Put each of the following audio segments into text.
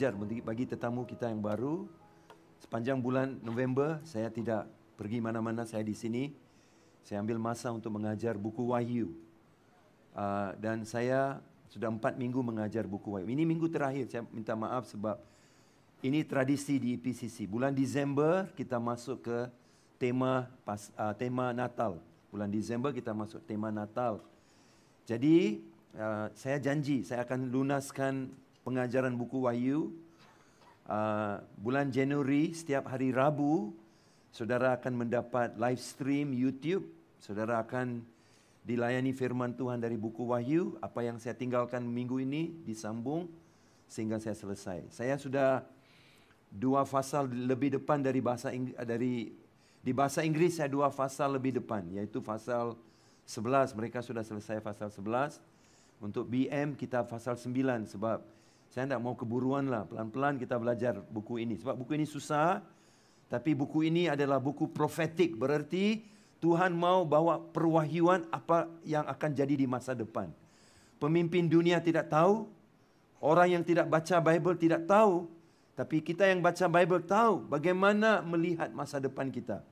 wajar bagi tetamu kita yang baru. Sepanjang bulan November, saya tidak pergi mana-mana, saya di sini. Saya ambil masa untuk mengajar buku Wahyu. Uh, dan saya sudah empat minggu mengajar buku Wahyu. Ini minggu terakhir, saya minta maaf sebab ini tradisi di IPCC. E bulan Disember, kita masuk ke tema pas, uh, tema Natal. Bulan Disember, kita masuk tema Natal. Jadi, uh, saya janji saya akan lunaskan pengajaran buku Wahyu. Uh, bulan Januari setiap hari Rabu, saudara akan mendapat live stream YouTube. Saudara akan dilayani firman Tuhan dari buku Wahyu. Apa yang saya tinggalkan minggu ini disambung sehingga saya selesai. Saya sudah dua fasal lebih depan dari bahasa Inggris, dari di bahasa Inggris saya dua fasal lebih depan yaitu fasal 11 mereka sudah selesai fasal 11 untuk BM kita fasal 9 sebab Saya tidak mau keburuan lah. Pelan-pelan kita belajar buku ini. Sebab buku ini susah. Tapi buku ini adalah buku profetik. bererti Tuhan mau bawa perwahyuan apa yang akan jadi di masa depan. Pemimpin dunia tidak tahu. Orang yang tidak baca Bible tidak tahu. Tapi kita yang baca Bible tahu bagaimana melihat masa depan kita.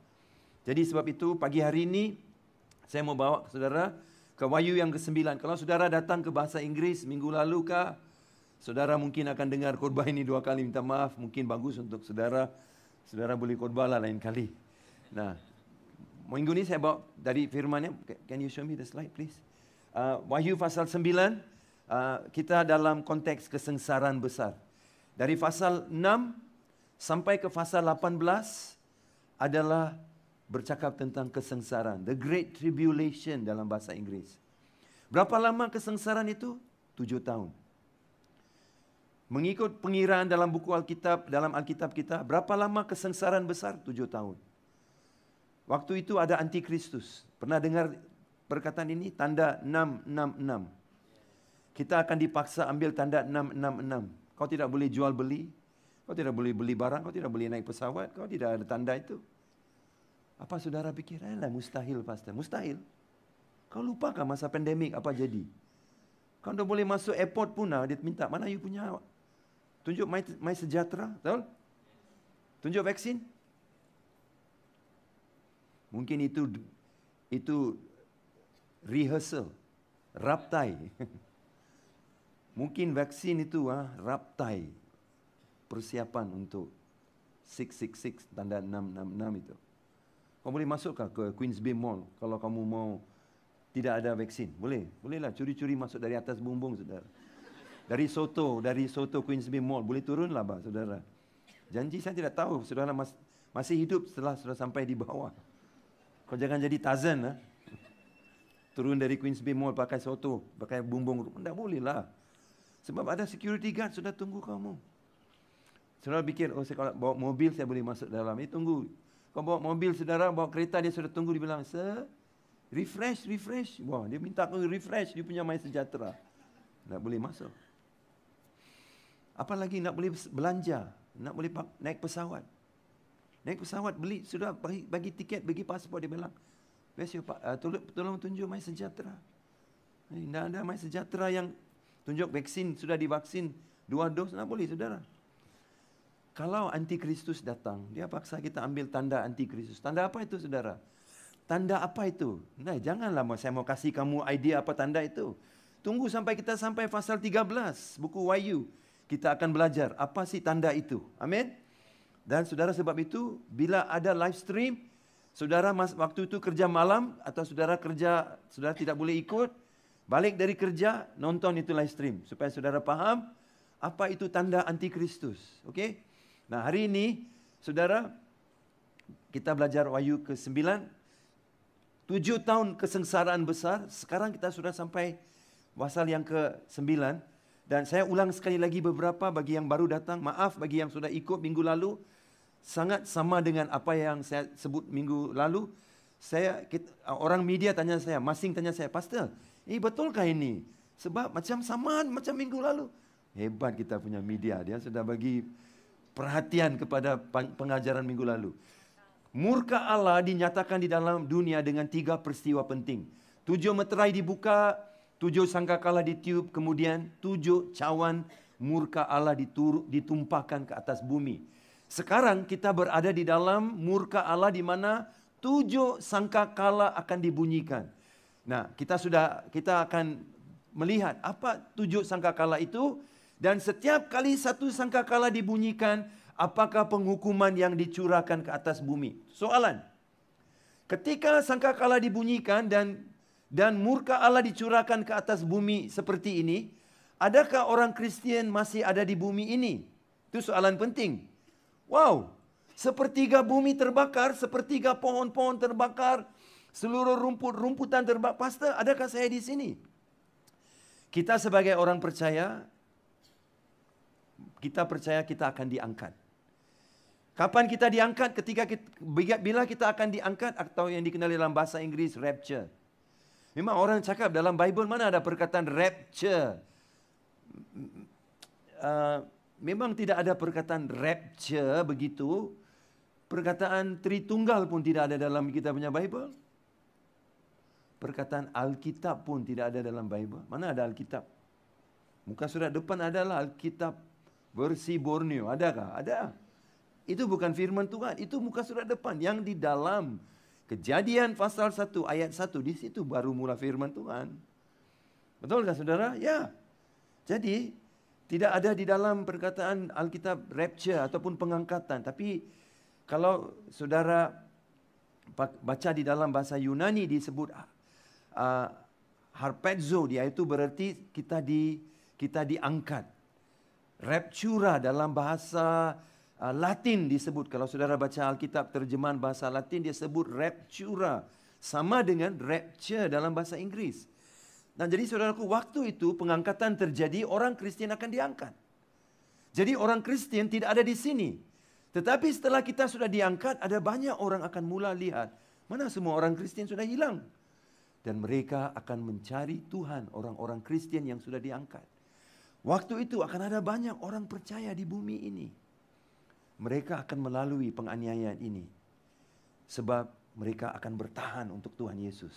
Jadi sebab itu pagi hari ini saya mau bawa saudara ke Wahyu yang ke-9. Kalau saudara datang ke bahasa Inggris minggu lalu kah Saudara mungkin akan dengar khutbah ini dua kali minta maaf. Mungkin bagus untuk saudara. Saudara boleh khutbah lah lain kali. Nah, minggu ini saya bawa dari firmannya. Can you show me the slide please? Uh, Wahyu pasal 9. Uh, ah, kita dalam konteks kesengsaran besar. Dari pasal 6 sampai ke pasal 18 adalah bercakap tentang kesengsaran. The Great Tribulation dalam bahasa Inggeris. Berapa lama kesengsaran itu? Tujuh tahun. Mengikut pengiraan dalam buku Alkitab, dalam Alkitab kita, berapa lama kesengsaraan besar? Tujuh tahun. Waktu itu ada anti Kristus Pernah dengar perkataan ini? Tanda 666. Kita akan dipaksa ambil tanda 666. Kau tidak boleh jual beli. Kau tidak boleh beli barang. Kau tidak boleh naik pesawat. Kau tidak ada tanda itu. Apa saudara pikir? Alah, eh, mustahil pastor. Mustahil. Kau lupakah masa pandemik apa jadi? Kau tidak boleh masuk airport pun lah. Dia minta, mana you punya Tunjuk My, my Sejahtera, tahu? Tunjuk vaksin? Mungkin itu itu rehearsal, raptai. Mungkin vaksin itu ah ha, raptai persiapan untuk 666 tanda 666 itu. Kamu boleh masukkah ke Queens Bay Mall kalau kamu mau tidak ada vaksin? Boleh, bolehlah curi-curi masuk dari atas bumbung saudara dari Soto, dari Soto Queensbury Mall. Boleh turun lah, Pak, saudara. Janji saya tidak tahu, saudara mas, masih hidup setelah sudah sampai di bawah. Kau jangan jadi Tazan, lah. Ha? Turun dari Queensbury Mall pakai Soto, pakai bumbung. Tidak boleh lah. Sebab ada security guard sudah tunggu kamu. Saudara fikir, oh saya bawa mobil saya boleh masuk dalam. Eh, tunggu. Kau bawa mobil saudara, bawa kereta dia sudah tunggu. Dia bilang, sir, refresh, refresh. Wah, dia minta aku refresh, dia punya main sejahtera. Tidak boleh masuk. Apa lagi nak boleh belanja, nak boleh naik pesawat. Naik pesawat beli sudah bagi, bagi tiket, bagi pasport dia bilang. Best Pak, ah, tolong, tolong tunjuk mai sejahtera. Tidak eh, ada mai sejahtera yang tunjuk vaksin sudah divaksin dua dos nak boleh saudara. Kalau anti Kristus datang, dia paksa kita ambil tanda anti Kristus. Tanda apa itu saudara? Tanda apa itu? Nah, janganlah saya mau kasih kamu idea apa tanda itu. Tunggu sampai kita sampai pasal 13 buku Wahyu kita akan belajar apa sih tanda itu. Amin. Dan saudara sebab itu bila ada live stream, saudara mas, waktu itu kerja malam atau saudara kerja saudara tidak boleh ikut, balik dari kerja nonton itu live stream supaya saudara paham apa itu tanda antikristus. Okey. Nah, hari ini saudara kita belajar Wahyu ke-9 7 tahun kesengsaraan besar, sekarang kita sudah sampai wasal yang ke-9. Dan saya ulang sekali lagi beberapa bagi yang baru datang. Maaf bagi yang sudah ikut minggu lalu. Sangat sama dengan apa yang saya sebut minggu lalu. Saya kita, Orang media tanya saya, masing tanya saya, Pastor, ini eh, betulkah ini? Sebab macam sama macam minggu lalu. Hebat kita punya media. Dia sudah bagi perhatian kepada pengajaran minggu lalu. Murka Allah dinyatakan di dalam dunia dengan tiga peristiwa penting. Tujuh meterai dibuka, Tujuh sangkakala ditiup, kemudian tujuh cawan murka Allah ditumpahkan ke atas bumi. Sekarang kita berada di dalam murka Allah di mana tujuh sangkakala akan dibunyikan. Nah, kita sudah kita akan melihat apa tujuh sangkakala itu dan setiap kali satu sangkakala dibunyikan, apakah penghukuman yang dicurahkan ke atas bumi? Soalan. Ketika sangkakala dibunyikan dan dan murka Allah dicurahkan ke atas bumi seperti ini, adakah orang Kristian masih ada di bumi ini? Itu soalan penting. Wow, sepertiga bumi terbakar, sepertiga pohon-pohon terbakar, seluruh rumput-rumputan terbakar. Pastor, adakah saya di sini? Kita sebagai orang percaya, kita percaya kita akan diangkat. Kapan kita diangkat? Ketika kita, bila kita akan diangkat atau yang dikenali dalam bahasa Inggris rapture. Memang orang cakap dalam Bible mana ada perkataan rapture. Uh, memang tidak ada perkataan rapture begitu. Perkataan Tritunggal pun tidak ada dalam kita punya Bible. Perkataan Alkitab pun tidak ada dalam Bible. Mana ada Alkitab? Muka surat depan adalah Alkitab versi Borneo. Adakah? Ada. Itu bukan firman Tuhan. Itu muka surat depan. Yang di dalam. Kejadian pasal 1 ayat 1 di situ baru mula firman Tuhan. Betul kan saudara? Ya. Jadi tidak ada di dalam perkataan Alkitab rapture ataupun pengangkatan, tapi kalau saudara baca di dalam bahasa Yunani disebut uh, ah, ah, harpezo dia itu berarti kita di kita diangkat. rapture dalam bahasa Ah, Latin disebut. Kalau saudara baca Alkitab terjemahan bahasa Latin dia sebut raptura. Sama dengan rapture dalam bahasa Inggris. Nah jadi saudaraku waktu itu pengangkatan terjadi orang Kristen akan diangkat. Jadi orang Kristen tidak ada di sini. Tetapi setelah kita sudah diangkat ada banyak orang akan mula lihat. Mana semua orang Kristen sudah hilang. Dan mereka akan mencari Tuhan orang-orang Kristen yang sudah diangkat. Waktu itu akan ada banyak orang percaya di bumi ini mereka akan melalui penganiayaan ini. Sebab mereka akan bertahan untuk Tuhan Yesus.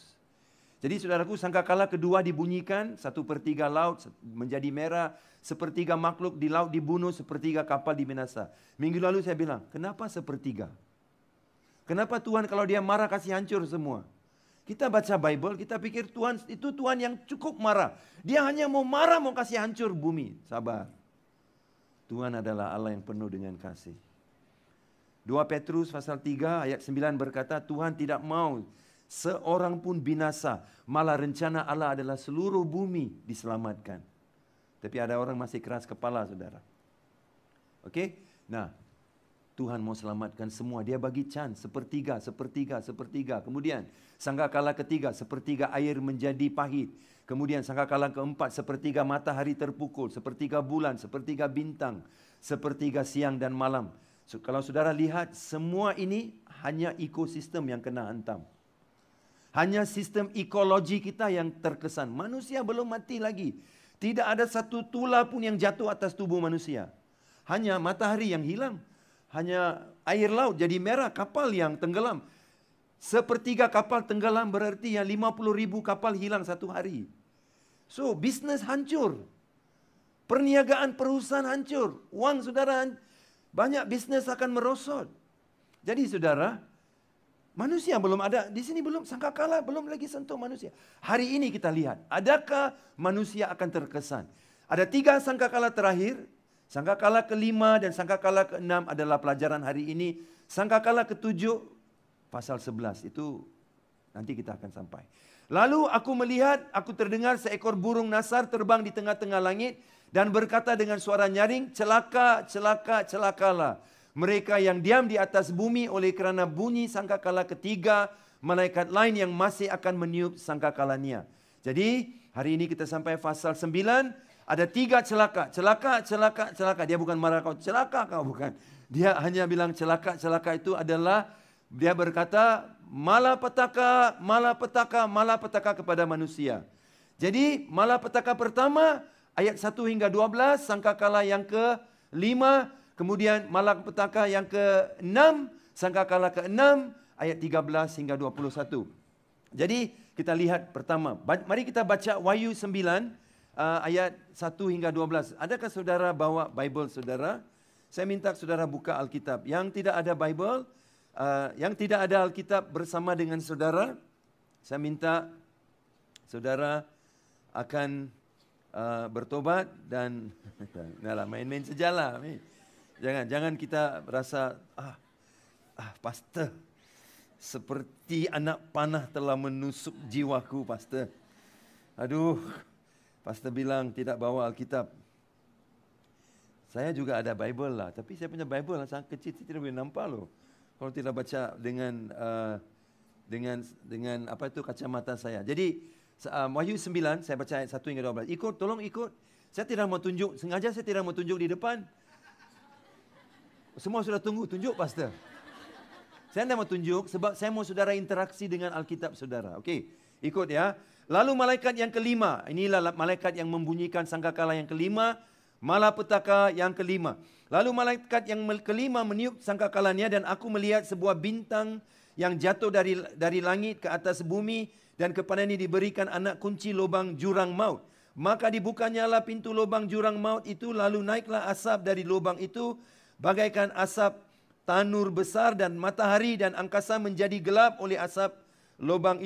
Jadi saudaraku, sangkakala kedua dibunyikan, satu pertiga laut menjadi merah, sepertiga makhluk di laut dibunuh, sepertiga kapal dibinasa. Minggu lalu saya bilang, kenapa sepertiga? Kenapa Tuhan kalau dia marah kasih hancur semua? Kita baca Bible, kita pikir Tuhan itu Tuhan yang cukup marah. Dia hanya mau marah, mau kasih hancur bumi. Sabar. Tuhan adalah Allah yang penuh dengan kasih. 2 Petrus pasal 3 ayat 9 berkata Tuhan tidak mau seorang pun binasa malah rencana Allah adalah seluruh bumi diselamatkan. Tapi ada orang masih keras kepala saudara. Okey? Nah, Tuhan mau selamatkan semua. Dia bagi can sepertiga, sepertiga, sepertiga. Kemudian sangkakala ketiga, sepertiga air menjadi pahit. Kemudian sangkakala keempat, sepertiga matahari terpukul, sepertiga bulan, sepertiga bintang, sepertiga siang dan malam. So, kalau saudara lihat, semua ini hanya ekosistem yang kena hantam. Hanya sistem ekologi kita yang terkesan. Manusia belum mati lagi. Tidak ada satu tulah pun yang jatuh atas tubuh manusia. Hanya matahari yang hilang. Hanya air laut jadi merah, kapal yang tenggelam. Sepertiga kapal tenggelam berarti yang 50 ribu kapal hilang satu hari. So, bisnes hancur. Perniagaan perusahaan hancur. wang saudara Banyak bisnis akan merosot. Jadi saudara, manusia belum ada di sini belum sangka sangkakala belum lagi sentuh manusia. Hari ini kita lihat, adakah manusia akan terkesan? Ada tiga sangka sangkakala terakhir. sangka Sangkakala kelima dan sangka sangkakala keenam adalah pelajaran hari ini. Sangka Sangkakala ketujuh pasal sebelas itu nanti kita akan sampai. Lalu aku melihat, aku terdengar seekor burung nasar terbang di tengah-tengah langit dan berkata dengan suara nyaring, celaka, celaka, celakalah. Mereka yang diam di atas bumi oleh kerana bunyi sangkakala ketiga, malaikat lain yang masih akan meniup sangkakalanya. Jadi, hari ini kita sampai pasal sembilan ada tiga celaka. Celaka, celaka, celaka. Dia bukan marah kau, celaka kau bukan. Dia hanya bilang celaka, celaka itu adalah dia berkata malapetaka, malapetaka, malapetaka kepada manusia. Jadi malapetaka pertama, ayat 1 hingga 12, sangkakala yang ke-5, kemudian malak petaka yang ke-6, sangkakala ke-6, ayat 13 hingga 21. Jadi kita lihat pertama, mari kita baca Wahyu 9 uh, ayat 1 hingga 12. Adakah saudara bawa Bible saudara? Saya minta saudara buka Alkitab. Yang tidak ada Bible, uh, yang tidak ada Alkitab bersama dengan saudara, saya minta saudara akan uh, bertobat dan nyalah main-main sajalah ni. Jangan jangan kita rasa ah ah pastor seperti anak panah telah menusuk jiwaku pastor. Aduh. Pastor bilang tidak bawa Alkitab. Saya juga ada Bible lah, tapi saya punya Bible lah sangat kecil, saya tidak boleh nampak loh. Kalau tidak baca dengan uh, dengan dengan apa itu kacamata saya. Jadi um, Wahyu 9 saya baca ayat 1 hingga 12. Ikut tolong ikut. Saya tidak mau tunjuk sengaja saya tidak mau tunjuk di depan. Semua sudah tunggu tunjuk pastor. Saya tidak mau tunjuk sebab saya mau saudara interaksi dengan Alkitab saudara. Okey. Ikut ya. Lalu malaikat yang kelima, inilah malaikat yang membunyikan sangkakala yang kelima, malapetaka yang kelima. Lalu malaikat yang kelima meniup sangkakalanya dan aku melihat sebuah bintang yang jatuh dari dari langit ke atas bumi dan kepada ini diberikan anak kunci lubang jurang maut. Maka dibukanya lah pintu lubang jurang maut itu, lalu naiklah asap dari lubang itu, bagaikan asap tanur besar dan matahari dan angkasa menjadi gelap oleh asap lubang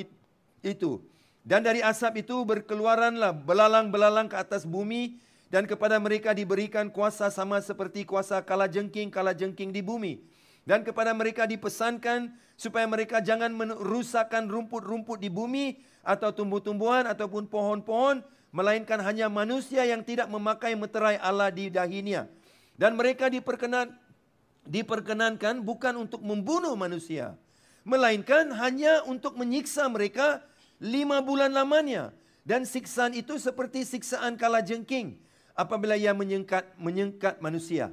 itu. Dan dari asap itu berkeluaranlah belalang-belalang ke atas bumi dan kepada mereka diberikan kuasa sama seperti kuasa kala jengking kala jengking di bumi dan kepada mereka dipesankan supaya mereka jangan merusakkan rumput-rumput di bumi atau tumbuh-tumbuhan ataupun pohon-pohon melainkan hanya manusia yang tidak memakai meterai Allah di dahinya dan mereka diperkenan diperkenankan bukan untuk membunuh manusia melainkan hanya untuk menyiksa mereka lima bulan lamanya dan siksaan itu seperti siksaan kalajengking, apabila ia menyengkat menyengkat manusia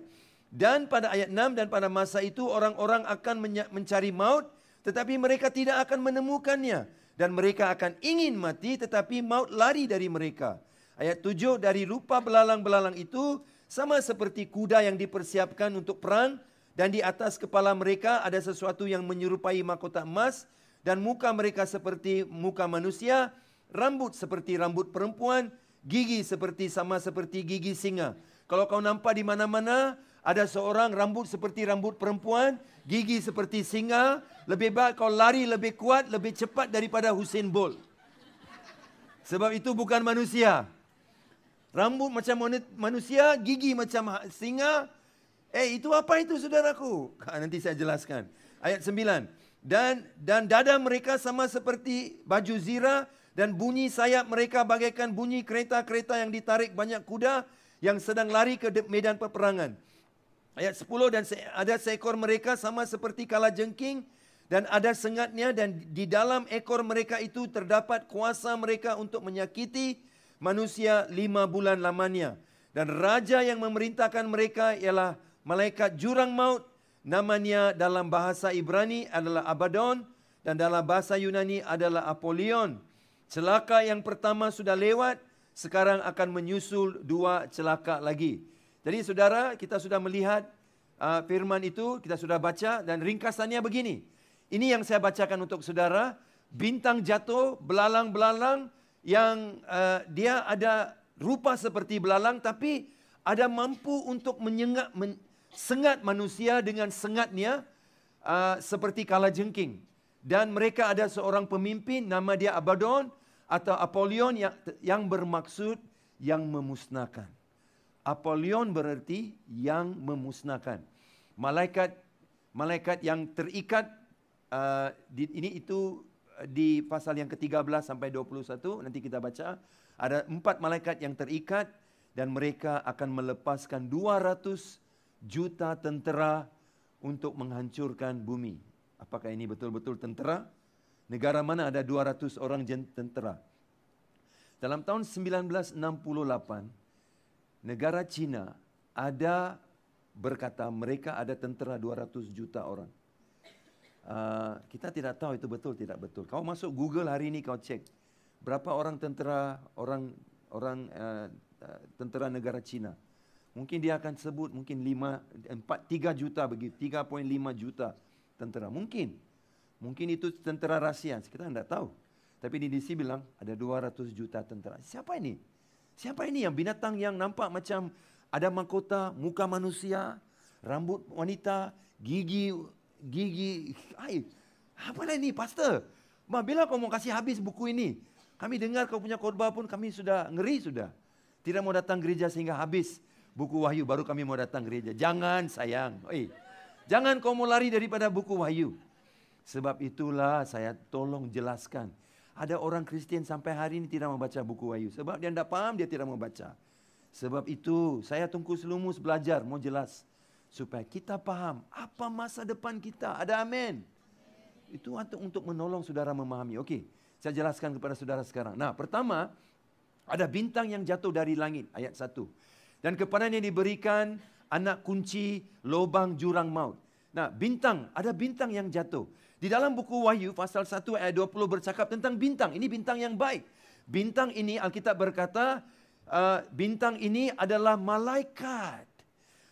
dan pada ayat 6 dan pada masa itu orang-orang akan mencari maut tetapi mereka tidak akan menemukannya dan mereka akan ingin mati tetapi maut lari dari mereka. Ayat 7 dari rupa belalang-belalang itu sama seperti kuda yang dipersiapkan untuk perang dan di atas kepala mereka ada sesuatu yang menyerupai mahkota emas dan muka mereka seperti muka manusia, rambut seperti rambut perempuan, gigi seperti sama seperti gigi singa. Kalau kau nampak di mana-mana ada seorang rambut seperti rambut perempuan, gigi seperti singa, lebih baik kau lari lebih kuat, lebih cepat daripada Hussein Bolt. Sebab itu bukan manusia. Rambut macam manusia, gigi macam ha-, singa. Eh, itu apa itu saudaraku? Ha, nanti saya jelaskan. Ayat 9. Dan dan dada mereka sama seperti baju zira dan bunyi sayap mereka bagaikan bunyi kereta-kereta yang ditarik banyak kuda yang sedang lari ke medan peperangan. Ayat 10 dan ada seekor mereka sama seperti kala jengking dan ada sengatnya dan di dalam ekor mereka itu terdapat kuasa mereka untuk menyakiti manusia lima bulan lamanya. Dan raja yang memerintahkan mereka ialah malaikat jurang maut. Namanya dalam bahasa Ibrani adalah Abaddon dan dalam bahasa Yunani adalah Apollyon. Celaka yang pertama sudah lewat, sekarang akan menyusul dua celaka lagi. Jadi saudara, kita sudah melihat uh, firman itu, kita sudah baca dan ringkasannya begini. Ini yang saya bacakan untuk saudara, bintang jatuh belalang-belalang yang uh, dia ada rupa seperti belalang tapi ada mampu untuk menyengat men, sengat manusia dengan sengatnya uh, seperti kala jengking dan mereka ada seorang pemimpin nama dia Abaddon atau Apollyon yang yang bermaksud yang memusnahkan. Apollyon bererti yang memusnahkan. Malaikat malaikat yang terikat uh, di, ini itu uh, di pasal yang ke-13 sampai 21 nanti kita baca ada empat malaikat yang terikat dan mereka akan melepaskan 200 juta tentera untuk menghancurkan bumi. Apakah ini betul-betul tentera? Negara mana ada 200 orang tentera? Dalam tahun 1968 negara China ada berkata mereka ada tentera 200 juta orang. Uh, kita tidak tahu itu betul tidak betul. Kau masuk Google hari ini kau cek berapa orang tentera orang orang uh, tentera negara China. Mungkin dia akan sebut mungkin 5 4 3 juta bagi 3.5 juta tentera mungkin. Mungkin itu tentera rahsia, kita tidak tahu. Tapi di DC bilang ada 200 juta tentera. Siapa ini? Siapa ini yang binatang yang nampak macam ada mahkota, muka manusia, rambut wanita, gigi gigi ai. Apa ini, pastor? Ma, bila kau mau kasih habis buku ini? Kami dengar kau punya korban pun kami sudah ngeri sudah. Tidak mau datang gereja sehingga habis buku wahyu baru kami mau datang gereja. Jangan sayang. Oi. Jangan kau mau lari daripada buku wahyu. Sebab itulah saya tolong jelaskan ada orang Kristian sampai hari ini tidak membaca buku Wahyu. Sebab dia tidak paham dia tidak membaca. Sebab itu, saya tunggu selumus belajar, mau jelas. Supaya kita paham apa masa depan kita. Ada amin. Itu untuk, menolong saudara memahami. Okey, saya jelaskan kepada saudara sekarang. Nah, pertama, ada bintang yang jatuh dari langit. Ayat satu. Dan kepada yang diberikan anak kunci lobang jurang maut. Nah, bintang. Ada bintang yang jatuh. Di dalam buku Wahyu pasal 1 ayat 20 bercakap tentang bintang. Ini bintang yang baik. Bintang ini Alkitab berkata uh, bintang ini adalah malaikat.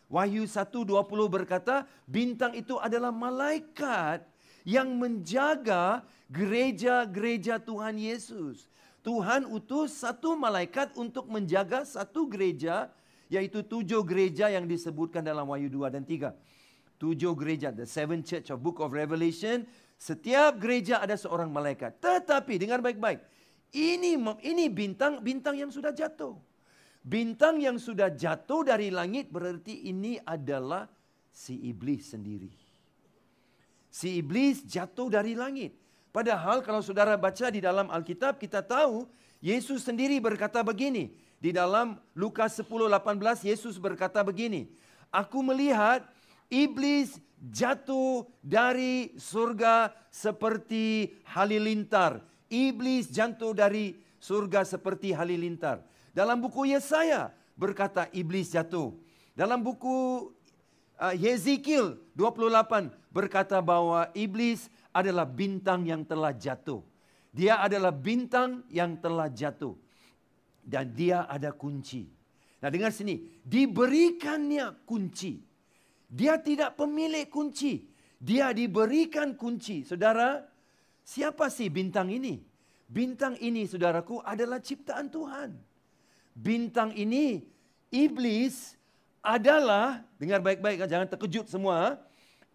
Wahyu 1:20 berkata bintang itu adalah malaikat yang menjaga gereja-gereja Tuhan Yesus. Tuhan utus satu malaikat untuk menjaga satu gereja yaitu tujuh gereja yang disebutkan dalam Wahyu 2 dan 3 tujuh gereja, the seven church of book of Revelation, setiap gereja ada seorang malaikat. Tetapi dengar baik-baik. Ini ini bintang bintang yang sudah jatuh. Bintang yang sudah jatuh dari langit berarti ini adalah si iblis sendiri. Si iblis jatuh dari langit. Padahal kalau saudara baca di dalam Alkitab kita tahu Yesus sendiri berkata begini. Di dalam Lukas 10:18 Yesus berkata begini, "Aku melihat iblis jatuh dari surga seperti halilintar. Iblis jatuh dari surga seperti halilintar. Dalam buku Yesaya berkata iblis jatuh. Dalam buku Yezikil uh, 28 berkata bahwa iblis adalah bintang yang telah jatuh. Dia adalah bintang yang telah jatuh. Dan dia ada kunci. Nah dengar sini, diberikannya kunci. Dia tidak pemilik kunci. Dia diberikan kunci. Saudara, siapa sih bintang ini? Bintang ini, saudaraku, adalah ciptaan Tuhan. Bintang ini, iblis adalah, dengar baik-baik, kan? jangan terkejut semua. Ha?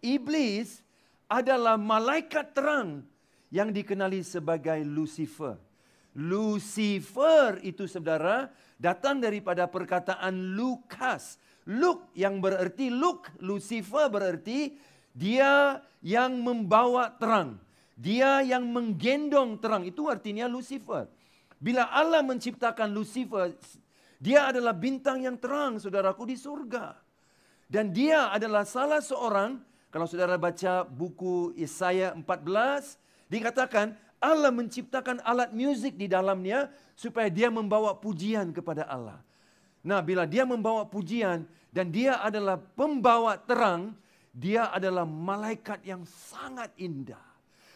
Iblis adalah malaikat terang yang dikenali sebagai Lucifer. Lucifer itu, saudara, datang daripada perkataan Lukas. Luke yang berarti Luke, Lucifer berarti dia yang membawa terang. Dia yang menggendong terang, itu artinya Lucifer. Bila Allah menciptakan Lucifer, dia adalah bintang yang terang saudaraku di surga. Dan dia adalah salah seorang, kalau saudara baca buku Yesaya 14, dikatakan Allah menciptakan alat musik di dalamnya supaya dia membawa pujian kepada Allah. Nah, bila dia membawa pujian dan dia adalah pembawa terang, dia adalah malaikat yang sangat indah.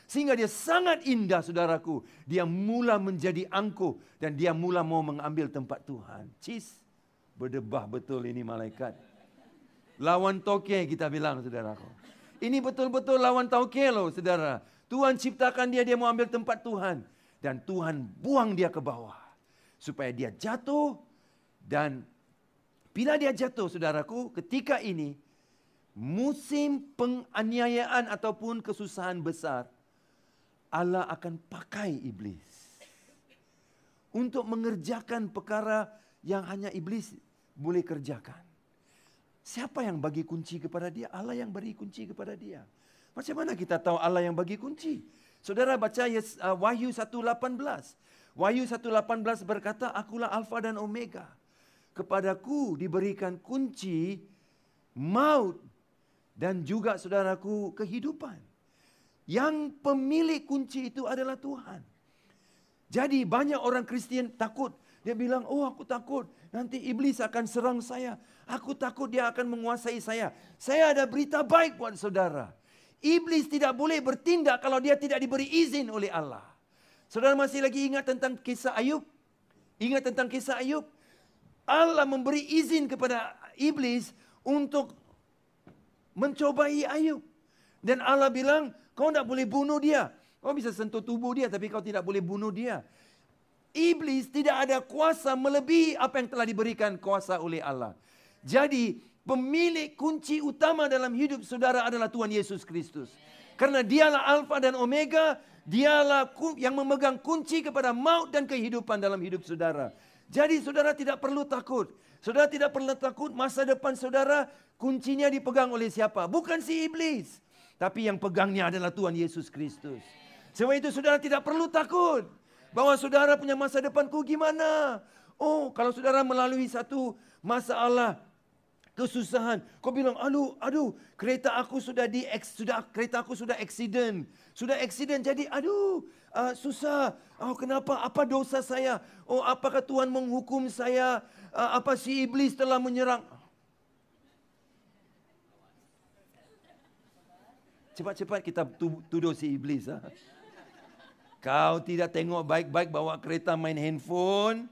Sehingga dia sangat indah saudaraku. Dia mula menjadi angkuh dan dia mula mau mengambil tempat Tuhan. Cis, berdebah betul ini malaikat. Lawan toke kita bilang saudaraku. Ini betul-betul lawan toke loh saudara. Tuhan ciptakan dia, dia mau ambil tempat Tuhan. Dan Tuhan buang dia ke bawah. Supaya dia jatuh. Dan bila dia jatuh, saudaraku, ketika ini, musim penganiayaan ataupun kesusahan besar, Allah akan pakai iblis untuk mengerjakan perkara yang hanya iblis boleh kerjakan. Siapa yang bagi kunci kepada dia? Allah yang beri kunci kepada dia. Macam mana kita tahu Allah yang bagi kunci? Saudara baca yes, uh, Wahyu 1.18. Wahyu 1.18 berkata, Akulah Alfa dan Omega. Kepadaku diberikan kunci maut dan juga saudaraku kehidupan. Yang pemilik kunci itu adalah Tuhan. Jadi banyak orang Kristen takut. Dia bilang, oh aku takut. Nanti iblis akan serang saya. Aku takut dia akan menguasai saya. Saya ada berita baik buat saudara. Iblis tidak boleh bertindak kalau dia tidak diberi izin oleh Allah. Saudara masih lagi ingat tentang kisah Ayub? Ingat tentang kisah Ayub? Allah memberi izin kepada Iblis untuk mencobai Ayub. Dan Allah bilang, kau tidak boleh bunuh dia. Kau bisa sentuh tubuh dia tapi kau tidak boleh bunuh dia. Iblis tidak ada kuasa melebihi apa yang telah diberikan kuasa oleh Allah. Jadi Pemilik kunci utama dalam hidup saudara adalah Tuhan Yesus Kristus. Karena dialah Alfa dan Omega, dialah yang memegang kunci kepada maut dan kehidupan dalam hidup saudara. Jadi saudara tidak perlu takut. Saudara tidak perlu takut masa depan saudara kuncinya dipegang oleh siapa? Bukan si iblis. Tapi yang pegangnya adalah Tuhan Yesus Kristus. Sebab itu saudara tidak perlu takut. Bahwa saudara punya masa depanku gimana? Oh kalau saudara melalui satu masalah kesusahan. Kau bilang, aduh, aduh, kereta aku sudah di sudah kereta aku sudah eksiden, sudah eksiden. Jadi, aduh, uh, susah. Oh, kenapa? Apa dosa saya? Oh, apakah Tuhan menghukum saya? Uh, apa si iblis telah menyerang? Cepat-cepat kita tuduh si iblis. Ha? Kau tidak tengok baik-baik bawa kereta main handphone.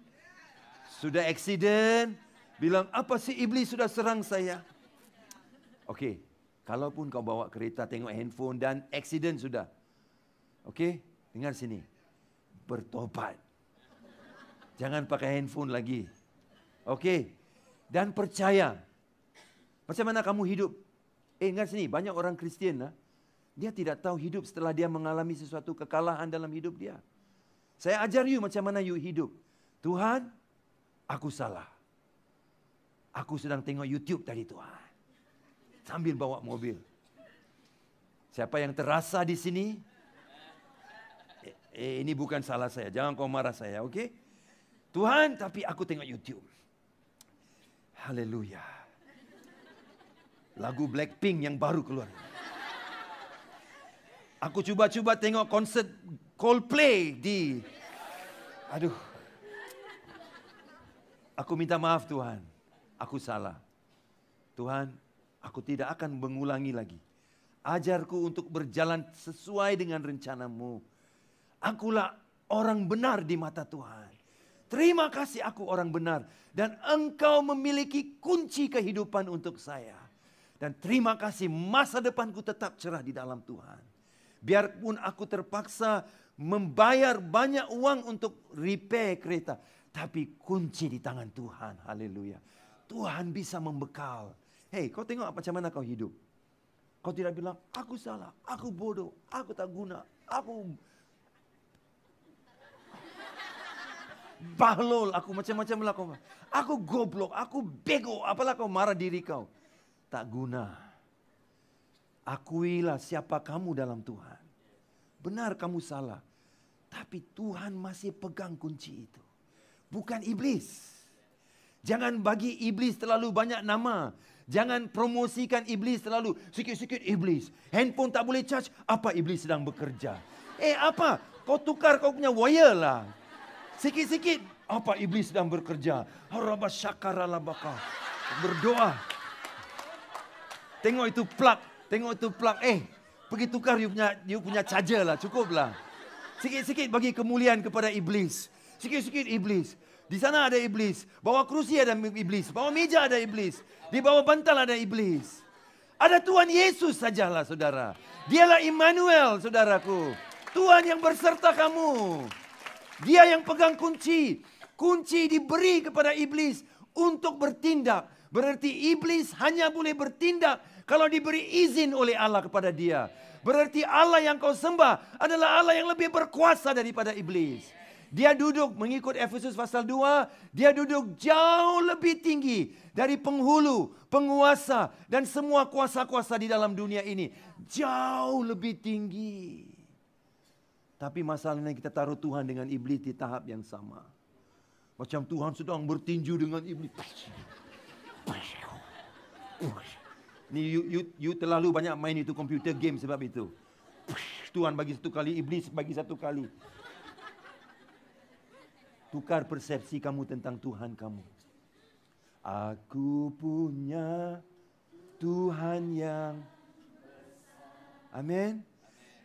Sudah accident. Bilang, apa sih iblis sudah serang saya? Okey, kalaupun kau bawa kereta, tengok handphone dan accident sudah. Okey, dengar sini. Bertobat. Jangan pakai handphone lagi. Okey, dan percaya. Macam mana kamu hidup? Eh, dengar sini, banyak orang Kristian. lah, Dia tidak tahu hidup setelah dia mengalami sesuatu kekalahan dalam hidup dia. Saya ajar you macam mana you hidup. Tuhan, aku salah. Aku sedang tengok YouTube tadi tuan. Sambil bawa mobil. Siapa yang terasa di sini? Eh, eh ini bukan salah saya. Jangan kau marah saya, okey? Tuhan, tapi aku tengok YouTube. Haleluya. Lagu Blackpink yang baru keluar. Aku cuba-cuba tengok konser Coldplay di Aduh. Aku minta maaf Tuhan. aku salah. Tuhan, aku tidak akan mengulangi lagi. Ajarku untuk berjalan sesuai dengan rencanamu. Akulah orang benar di mata Tuhan. Terima kasih aku orang benar. Dan engkau memiliki kunci kehidupan untuk saya. Dan terima kasih masa depanku tetap cerah di dalam Tuhan. Biarpun aku terpaksa membayar banyak uang untuk repair kereta. Tapi kunci di tangan Tuhan. Haleluya. Tuhan bisa membekal. Hey, kau tengok macam mana kau hidup. Kau tidak bilang, aku salah, aku bodoh, aku tak guna, aku... bahlol, aku macam-macam melakukan. Aku goblok, aku bego, apalah kau marah diri kau. Tak guna. Akuilah siapa kamu dalam Tuhan. Benar kamu salah. Tapi Tuhan masih pegang kunci itu. Bukan iblis. Iblis. Jangan bagi iblis terlalu banyak nama. Jangan promosikan iblis terlalu. Sikit-sikit iblis. Handphone tak boleh charge. Apa iblis sedang bekerja? Eh apa? Kau tukar kau punya wire lah. Sikit-sikit. Apa iblis sedang bekerja? Harabah syakara lah labaka. Berdoa. Tengok itu plug. Tengok itu plug. Eh, pergi tukar you punya, you punya charger lah. Cukup lah. Sikit-sikit bagi kemuliaan kepada iblis. Sikit-sikit iblis. Di sana ada iblis. Bawa kursi ada iblis. Bawa meja ada iblis. Di bawah bantal ada iblis. Ada Tuhan Yesus sajalah saudara. Dialah Immanuel saudaraku. Tuhan yang berserta kamu. Dia yang pegang kunci. Kunci diberi kepada iblis untuk bertindak. Berarti iblis hanya boleh bertindak kalau diberi izin oleh Allah kepada dia. Berarti Allah yang kau sembah adalah Allah yang lebih berkuasa daripada iblis. dia duduk mengikut Efesus pasal 2, dia duduk jauh lebih tinggi dari penghulu, penguasa dan semua kuasa-kuasa di dalam dunia ini. Jauh lebih tinggi. Tapi masalahnya kita taruh Tuhan dengan iblis di tahap yang sama. Macam Tuhan sedang bertinju dengan iblis. Ni you, you, you terlalu banyak main itu komputer game sebab itu. Tuhan bagi satu kali, iblis bagi satu kali. Tukar persepsi kamu tentang Tuhan kamu. Aku punya Tuhan yang Amin.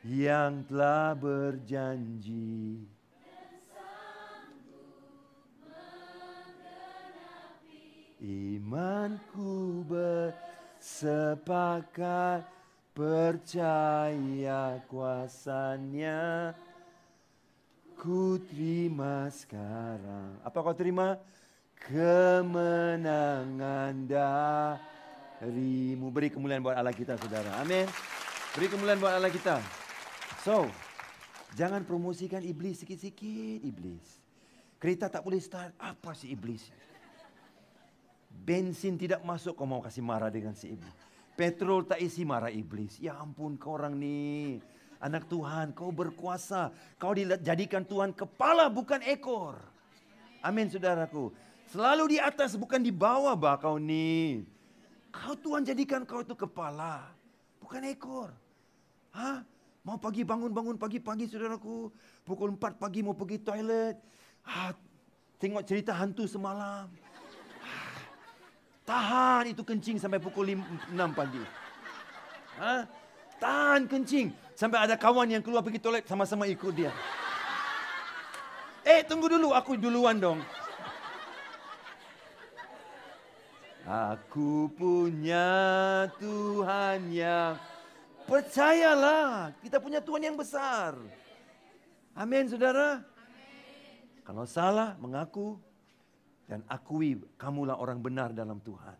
Yang telah berjanji Imanku bersepakat percaya kuasanya. Ku terima sekarang. Apa kau terima? Kemenangan darimu. Beri kemuliaan buat Allah kita, saudara. Amin. Beri kemuliaan buat Allah kita. So, jangan promosikan iblis sikit-sikit, iblis. Kereta tak boleh start. Apa si iblis? Bensin tidak masuk, kau mau kasih marah dengan si iblis. Petrol tak isi marah iblis. Ya ampun kau orang ni. Anak Tuhan, kau berkuasa. Kau dijadikan Tuhan kepala bukan ekor. Amin saudaraku. Selalu di atas bukan di bawah bah kau nih. Kau Tuhan jadikan kau itu kepala. Bukan ekor. Hah? Mau pagi bangun-bangun pagi-pagi saudaraku. Pukul 4 pagi mau pergi toilet. Ah, tengok cerita hantu semalam. tahan itu kencing sampai pukul 5, 6 pagi. hah? Tahan kencing. Sampai ada kawan yang keluar pergi toilet sama-sama ikut dia. Eh tunggu dulu aku duluan dong. Aku punya Tuhan yang percayalah kita punya Tuhan yang besar. Amin saudara. Kalau salah mengaku dan akui kamulah orang benar dalam Tuhan.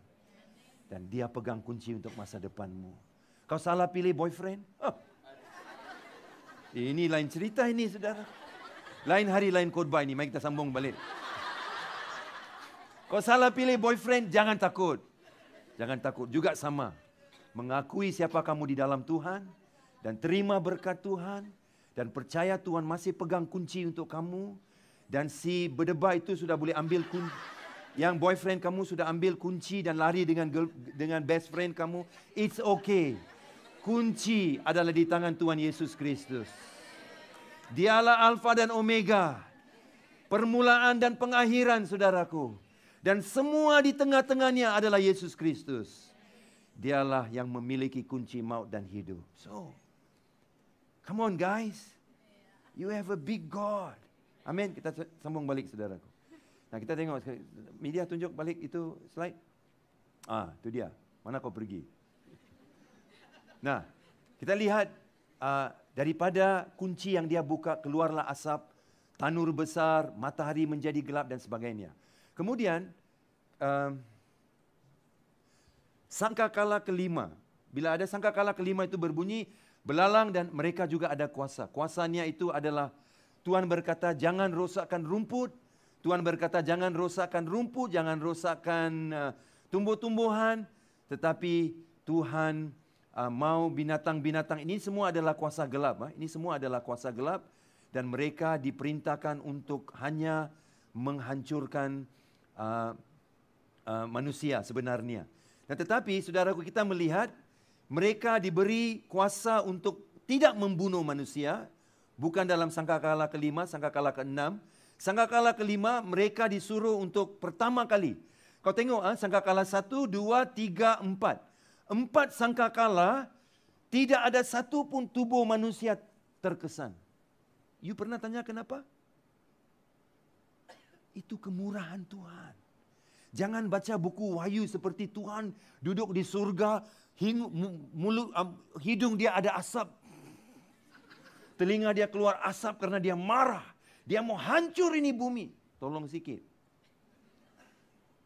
Dan dia pegang kunci untuk masa depanmu. Kau salah pilih boyfriend? Huh. Ini lain cerita ini, saudara. Lain hari, lain khutbah ini. Mari kita sambung balik. Kau salah pilih boyfriend, jangan takut. Jangan takut juga sama. Mengakui siapa kamu di dalam Tuhan. Dan terima berkat Tuhan. Dan percaya Tuhan masih pegang kunci untuk kamu. Dan si berdebah itu sudah boleh ambil kunci. Yang boyfriend kamu sudah ambil kunci dan lari dengan girl, dengan best friend kamu. It's okay. kunci adalah di tangan Tuhan Yesus Kristus. Dialah Alfa dan Omega, permulaan dan pengakhiran saudaraku. Dan semua di tengah-tengahnya adalah Yesus Kristus. Dialah yang memiliki kunci maut dan hidup. So, come on guys. You have a big God. Amin. Kita sambung balik saudaraku. Nah kita tengok. Media tunjuk balik itu slide. Ah, itu dia. Mana kau pergi? Nah, kita lihat uh, daripada kunci yang dia buka keluarlah asap, tanur besar, matahari menjadi gelap dan sebagainya. Kemudian uh, sangkakala kelima. Bila ada sangka sangkakala kelima itu berbunyi belalang dan mereka juga ada kuasa. Kuasanya itu adalah Tuhan berkata jangan rosakkan rumput. Tuhan berkata jangan rosakkan rumput, jangan rosakkan uh, tumbuh-tumbuhan, tetapi Tuhan uh, mau binatang-binatang ini semua adalah kuasa gelap eh? ini semua adalah kuasa gelap dan mereka diperintahkan untuk hanya menghancurkan uh, uh, manusia sebenarnya nah, tetapi saudaraku kita melihat mereka diberi kuasa untuk tidak membunuh manusia bukan dalam sangkakala kelima sangkakala keenam sangkakala kelima mereka disuruh untuk pertama kali kau tengok ah sangkakala satu, dua, tiga, empat empat sangka sangkakala tidak ada satu pun tubuh manusia terkesan. You pernah tanya kenapa? Itu kemurahan Tuhan. Jangan baca buku Wahyu seperti Tuhan duduk di surga, hidung dia ada asap. Telinga dia keluar asap kerana dia marah. Dia mau hancur ini bumi. Tolong sikit.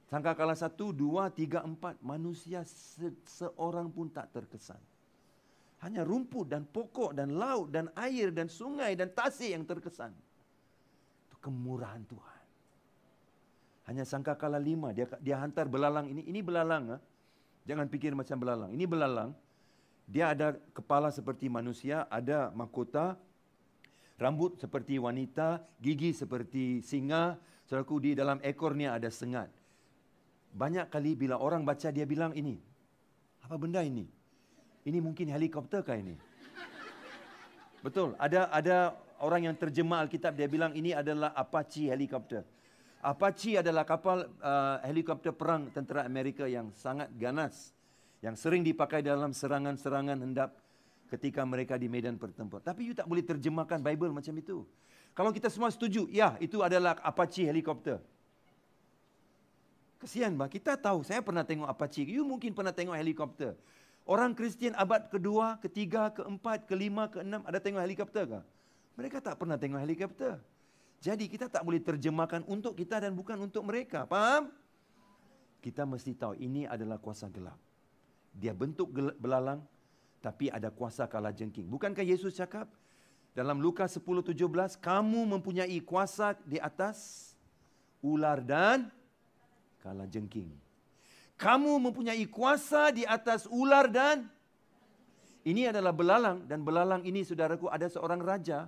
Sangka kalah satu, dua, tiga, empat. Manusia se- seorang pun tak terkesan. Hanya rumput dan pokok dan laut dan air dan sungai dan tasik yang terkesan. Itu kemurahan Tuhan. Hanya sangka kalah lima. Dia, dia hantar belalang ini. Ini belalang. Ah. Jangan fikir macam belalang. Ini belalang. Dia ada kepala seperti manusia. Ada mahkota. Rambut seperti wanita. Gigi seperti singa. Selaku di dalam ekornya ada sengat banyak kali bila orang baca dia bilang ini. Apa benda ini? Ini mungkin helikopter kah ini? Betul. Ada ada orang yang terjemah Alkitab dia bilang ini adalah Apache helikopter. Apache adalah kapal uh, helikopter perang tentera Amerika yang sangat ganas yang sering dipakai dalam serangan-serangan hendap ketika mereka di medan pertempuran. Tapi you tak boleh terjemahkan Bible macam itu. Kalau kita semua setuju, ya itu adalah Apache helikopter. Kesian bah, kita tahu. Saya pernah tengok Apache. You mungkin pernah tengok helikopter. Orang Kristian abad kedua, ketiga, keempat, kelima, keenam ada tengok helikopter ke? Mereka tak pernah tengok helikopter. Jadi kita tak boleh terjemahkan untuk kita dan bukan untuk mereka. Faham? Kita mesti tahu ini adalah kuasa gelap. Dia bentuk gel- belalang tapi ada kuasa kala jengking. Bukankah Yesus cakap dalam Lukas 10:17 kamu mempunyai kuasa di atas ular dan kala jengking. Kamu mempunyai kuasa di atas ular dan ini adalah belalang dan belalang ini saudaraku ada seorang raja.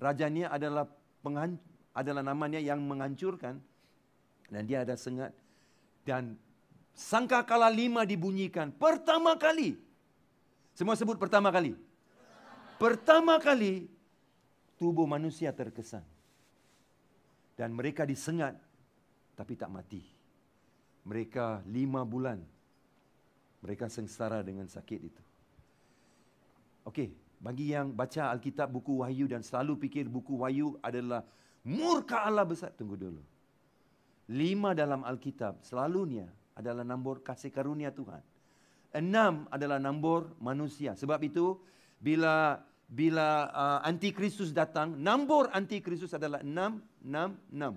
Rajanya adalah penghan- adalah namanya yang menghancurkan dan dia ada sengat dan sangka kala lima dibunyikan pertama kali. Semua sebut pertama kali. Pertama kali tubuh manusia terkesan. Dan mereka disengat tapi tak mati mereka lima bulan mereka sengsara dengan sakit itu. Okey, bagi yang baca Alkitab buku Wahyu dan selalu fikir buku Wahyu adalah murka Allah besar. Tunggu dulu. Lima dalam Alkitab selalunya adalah nombor kasih karunia Tuhan. Enam adalah nombor manusia. Sebab itu bila bila uh, antikristus datang, nombor antikristus adalah enam, enam, enam.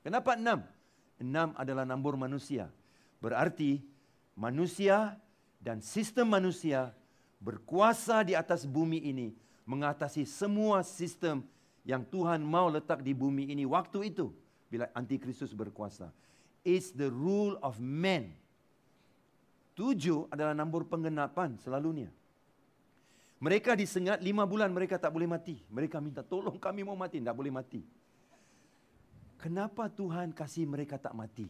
Kenapa enam? enam adalah nombor manusia. Berarti manusia dan sistem manusia berkuasa di atas bumi ini mengatasi semua sistem yang Tuhan mau letak di bumi ini waktu itu bila antikristus berkuasa. It's the rule of men. Tujuh adalah nombor pengenapan selalunya. Mereka disengat lima bulan mereka tak boleh mati. Mereka minta tolong kami mau mati. Tak boleh mati kenapa Tuhan kasih mereka tak mati?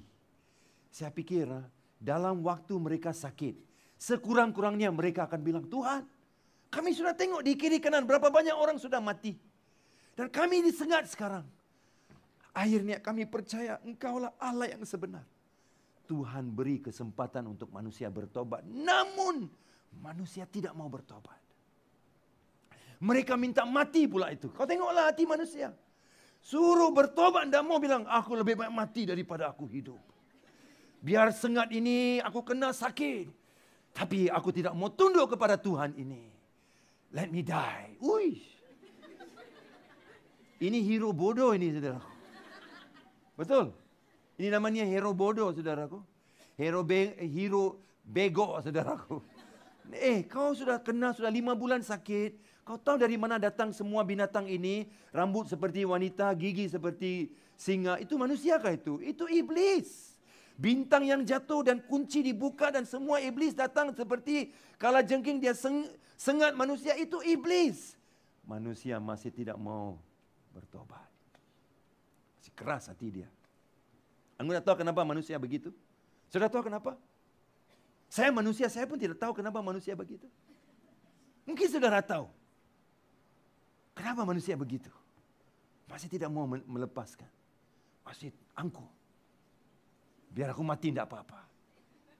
Saya fikir ah, dalam waktu mereka sakit, sekurang-kurangnya mereka akan bilang, Tuhan, kami sudah tengok di kiri kanan berapa banyak orang sudah mati. Dan kami disengat sekarang. Akhirnya kami percaya engkaulah Allah yang sebenar. Tuhan beri kesempatan untuk manusia bertobat. Namun manusia tidak mau bertobat. Mereka minta mati pula itu. Kau tengoklah hati manusia. Suruh bertobat dan mau bilang aku lebih baik mati daripada aku hidup. Biar sengat ini aku kena sakit. Tapi aku tidak mau tunduk kepada Tuhan ini. Let me die. Ui. Ini hero bodoh ini saudaraku. Betul? Ini namanya hero bodoh saudaraku. Hero be- hero bego saudaraku. Eh, kau sudah kena sudah lima bulan sakit, kau tahu dari mana datang semua binatang ini? Rambut seperti wanita, gigi seperti singa. Itu manusiakah itu? Itu iblis. Bintang yang jatuh dan kunci dibuka dan semua iblis datang seperti kala jengking dia seng, sengat manusia. Itu iblis. Manusia masih tidak mau bertobat. Masih keras hati dia. Anda tidak tahu kenapa manusia begitu? Sudah tahu kenapa? Saya manusia, saya pun tidak tahu kenapa manusia begitu. Mungkin saudara tahu. Kenapa manusia begitu? Masih tidak mau melepaskan. Masih angkuh. Biar aku mati tidak apa-apa.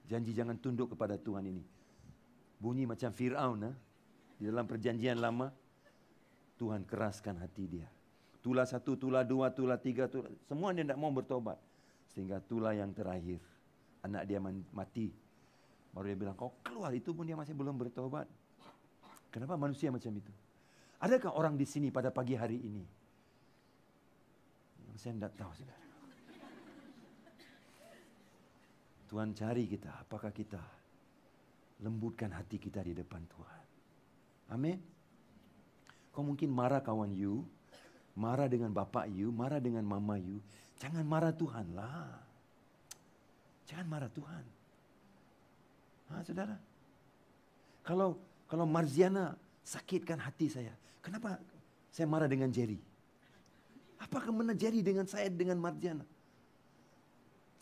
Janji jangan tunduk kepada Tuhan ini. Bunyi macam Fir'aun. Ha? Di dalam perjanjian lama. Tuhan keraskan hati dia. Tula satu, tula dua, tula tiga. Tula... Semua dia tidak mau bertobat. Sehingga tula yang terakhir. Anak dia mati. Baru dia bilang, kau keluar. Itu pun dia masih belum bertobat. Kenapa manusia macam itu? Adakah orang di sini pada pagi hari ini? Saya tidak tahu, saudara. Tuhan cari kita, apakah kita lembutkan hati kita di depan Tuhan. Amin. Kau mungkin marah kawan you, marah dengan bapak you, marah dengan mama you. Jangan marah Tuhan lah. Jangan marah Tuhan. Ha, saudara. Kalau kalau Marziana sakitkan hati saya, Kenapa saya marah dengan Jerry? Apa kemana Jerry dengan saya dengan Marjana?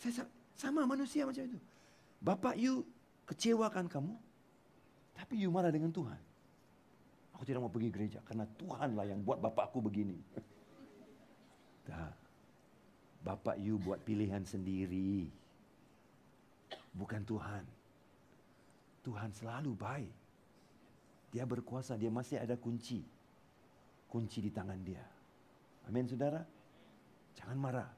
Saya sama manusia macam itu. Bapak you kecewakan kamu, tapi you marah dengan Tuhan. Aku tidak mau pergi gereja karena Tuhanlah yang buat bapakku begini. Tak. Bapak you buat pilihan sendiri. Bukan Tuhan. Tuhan selalu baik. Dia berkuasa, dia masih ada kunci. kunci di tangan dia. Amin saudara. Jangan marah.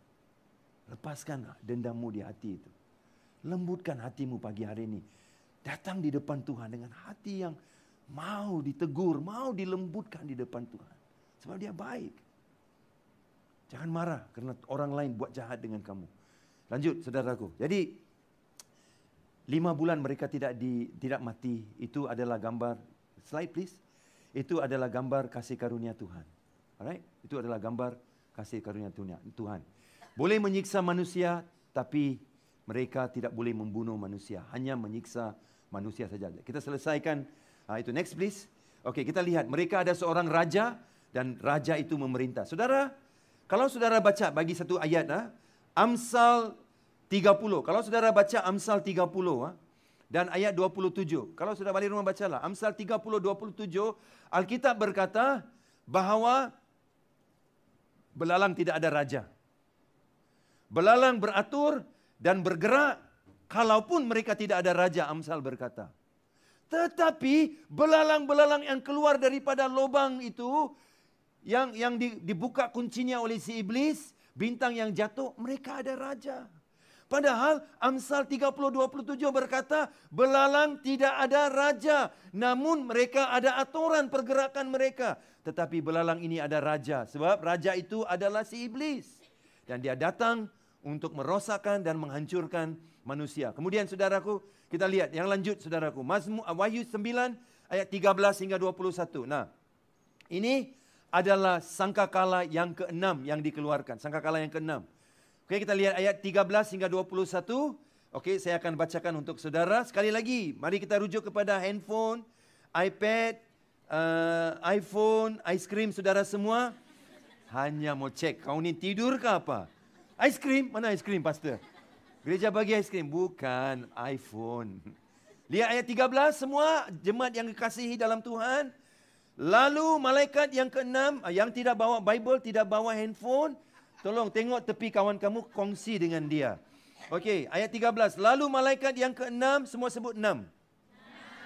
Lepaskan dendammu di hati itu. Lembutkan hatimu pagi hari ini. Datang di depan Tuhan dengan hati yang mau ditegur, mau dilembutkan di depan Tuhan. Sebab dia baik. Jangan marah kerana orang lain buat jahat dengan kamu. Lanjut, saudaraku. Jadi, lima bulan mereka tidak di, tidak mati. Itu adalah gambar. Slide, please. Itu adalah gambar kasih karunia Tuhan. Alright? Itu adalah gambar kasih karunia Tuhan. Boleh menyiksa manusia tapi mereka tidak boleh membunuh manusia, hanya menyiksa manusia saja. Kita selesaikan uh, itu next please. Okay kita lihat mereka ada seorang raja dan raja itu memerintah. Saudara, kalau saudara baca bagi satu ayat ah, Amsal 30. Kalau saudara baca Amsal 30 ah, dan ayat 27. Kalau sudah balik rumah bacalah. Amsal 30-27, Alkitab berkata bahawa belalang tidak ada raja. Belalang beratur dan bergerak kalaupun mereka tidak ada raja Amsal berkata. Tetapi belalang-belalang yang keluar daripada lubang itu yang yang dibuka kuncinya oleh si iblis, bintang yang jatuh, mereka ada raja. Padahal Amsal 30:27 berkata, belalang tidak ada raja, namun mereka ada aturan pergerakan mereka. Tetapi belalang ini ada raja, sebab raja itu adalah si iblis. Dan dia datang untuk merosakkan dan menghancurkan manusia. Kemudian saudaraku, kita lihat yang lanjut saudaraku. Mazmur uh, Wahyu 9 ayat 13 hingga 21. Nah, ini adalah sangkakala yang keenam yang dikeluarkan. Sangkakala yang keenam. Okay kita lihat ayat 13 hingga 21. Okay saya akan bacakan untuk saudara. Sekali lagi, mari kita rujuk kepada handphone, iPad, uh, iPhone, aiskrim saudara semua. Hanya mau cek, kau ni tidur ke apa? Aiskrim? Mana aiskrim, Pastor? Gereja bagi aiskrim? Bukan, iPhone. Lihat ayat 13, semua jemaat yang dikasihi dalam Tuhan. Lalu malaikat yang keenam eh, yang tidak bawa Bible, tidak bawa handphone, Tolong tengok tepi kawan kamu, kongsi dengan dia. Okey, ayat 13. Lalu malaikat yang keenam, semua sebut enam.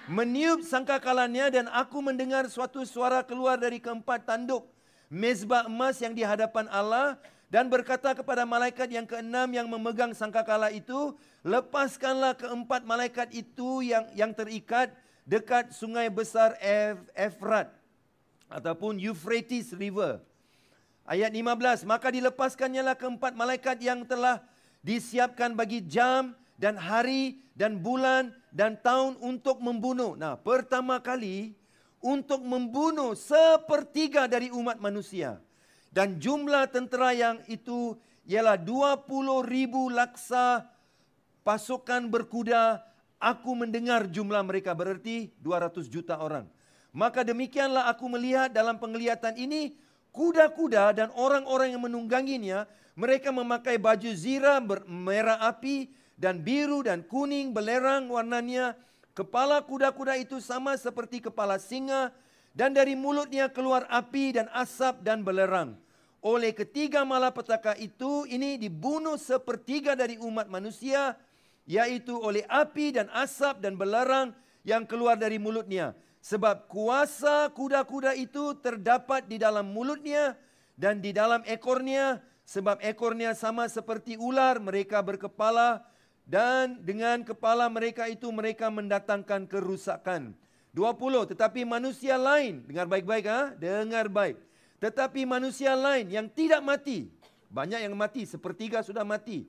Meniup sangka kalannya dan aku mendengar suatu suara keluar dari keempat tanduk mezbah emas yang di hadapan Allah dan berkata kepada malaikat yang keenam yang memegang sangkakala itu, lepaskanlah keempat malaikat itu yang yang terikat dekat sungai besar Efrat ataupun Euphrates River. Ayat 15, maka dilepaskannya lah keempat malaikat yang telah disiapkan bagi jam dan hari dan bulan dan tahun untuk membunuh. Nah, pertama kali untuk membunuh sepertiga dari umat manusia. Dan jumlah tentera yang itu ialah 20 ribu laksa pasukan berkuda. Aku mendengar jumlah mereka berarti 200 juta orang. Maka demikianlah aku melihat dalam penglihatan ini kuda-kuda dan orang-orang yang menungganginya, mereka memakai baju zirah merah api dan biru dan kuning belerang warnanya. Kepala kuda-kuda itu sama seperti kepala singa dan dari mulutnya keluar api dan asap dan belerang. Oleh ketiga malapetaka itu, ini dibunuh sepertiga dari umat manusia, yaitu oleh api dan asap dan belerang yang keluar dari mulutnya. Sebab kuasa kuda-kuda itu terdapat di dalam mulutnya dan di dalam ekornya. Sebab ekornya sama seperti ular, mereka berkepala dan dengan kepala mereka itu mereka mendatangkan kerusakan. 20. Tetapi manusia lain, dengar baik-baik ha? dengar baik. Tetapi manusia lain yang tidak mati, banyak yang mati, sepertiga sudah mati.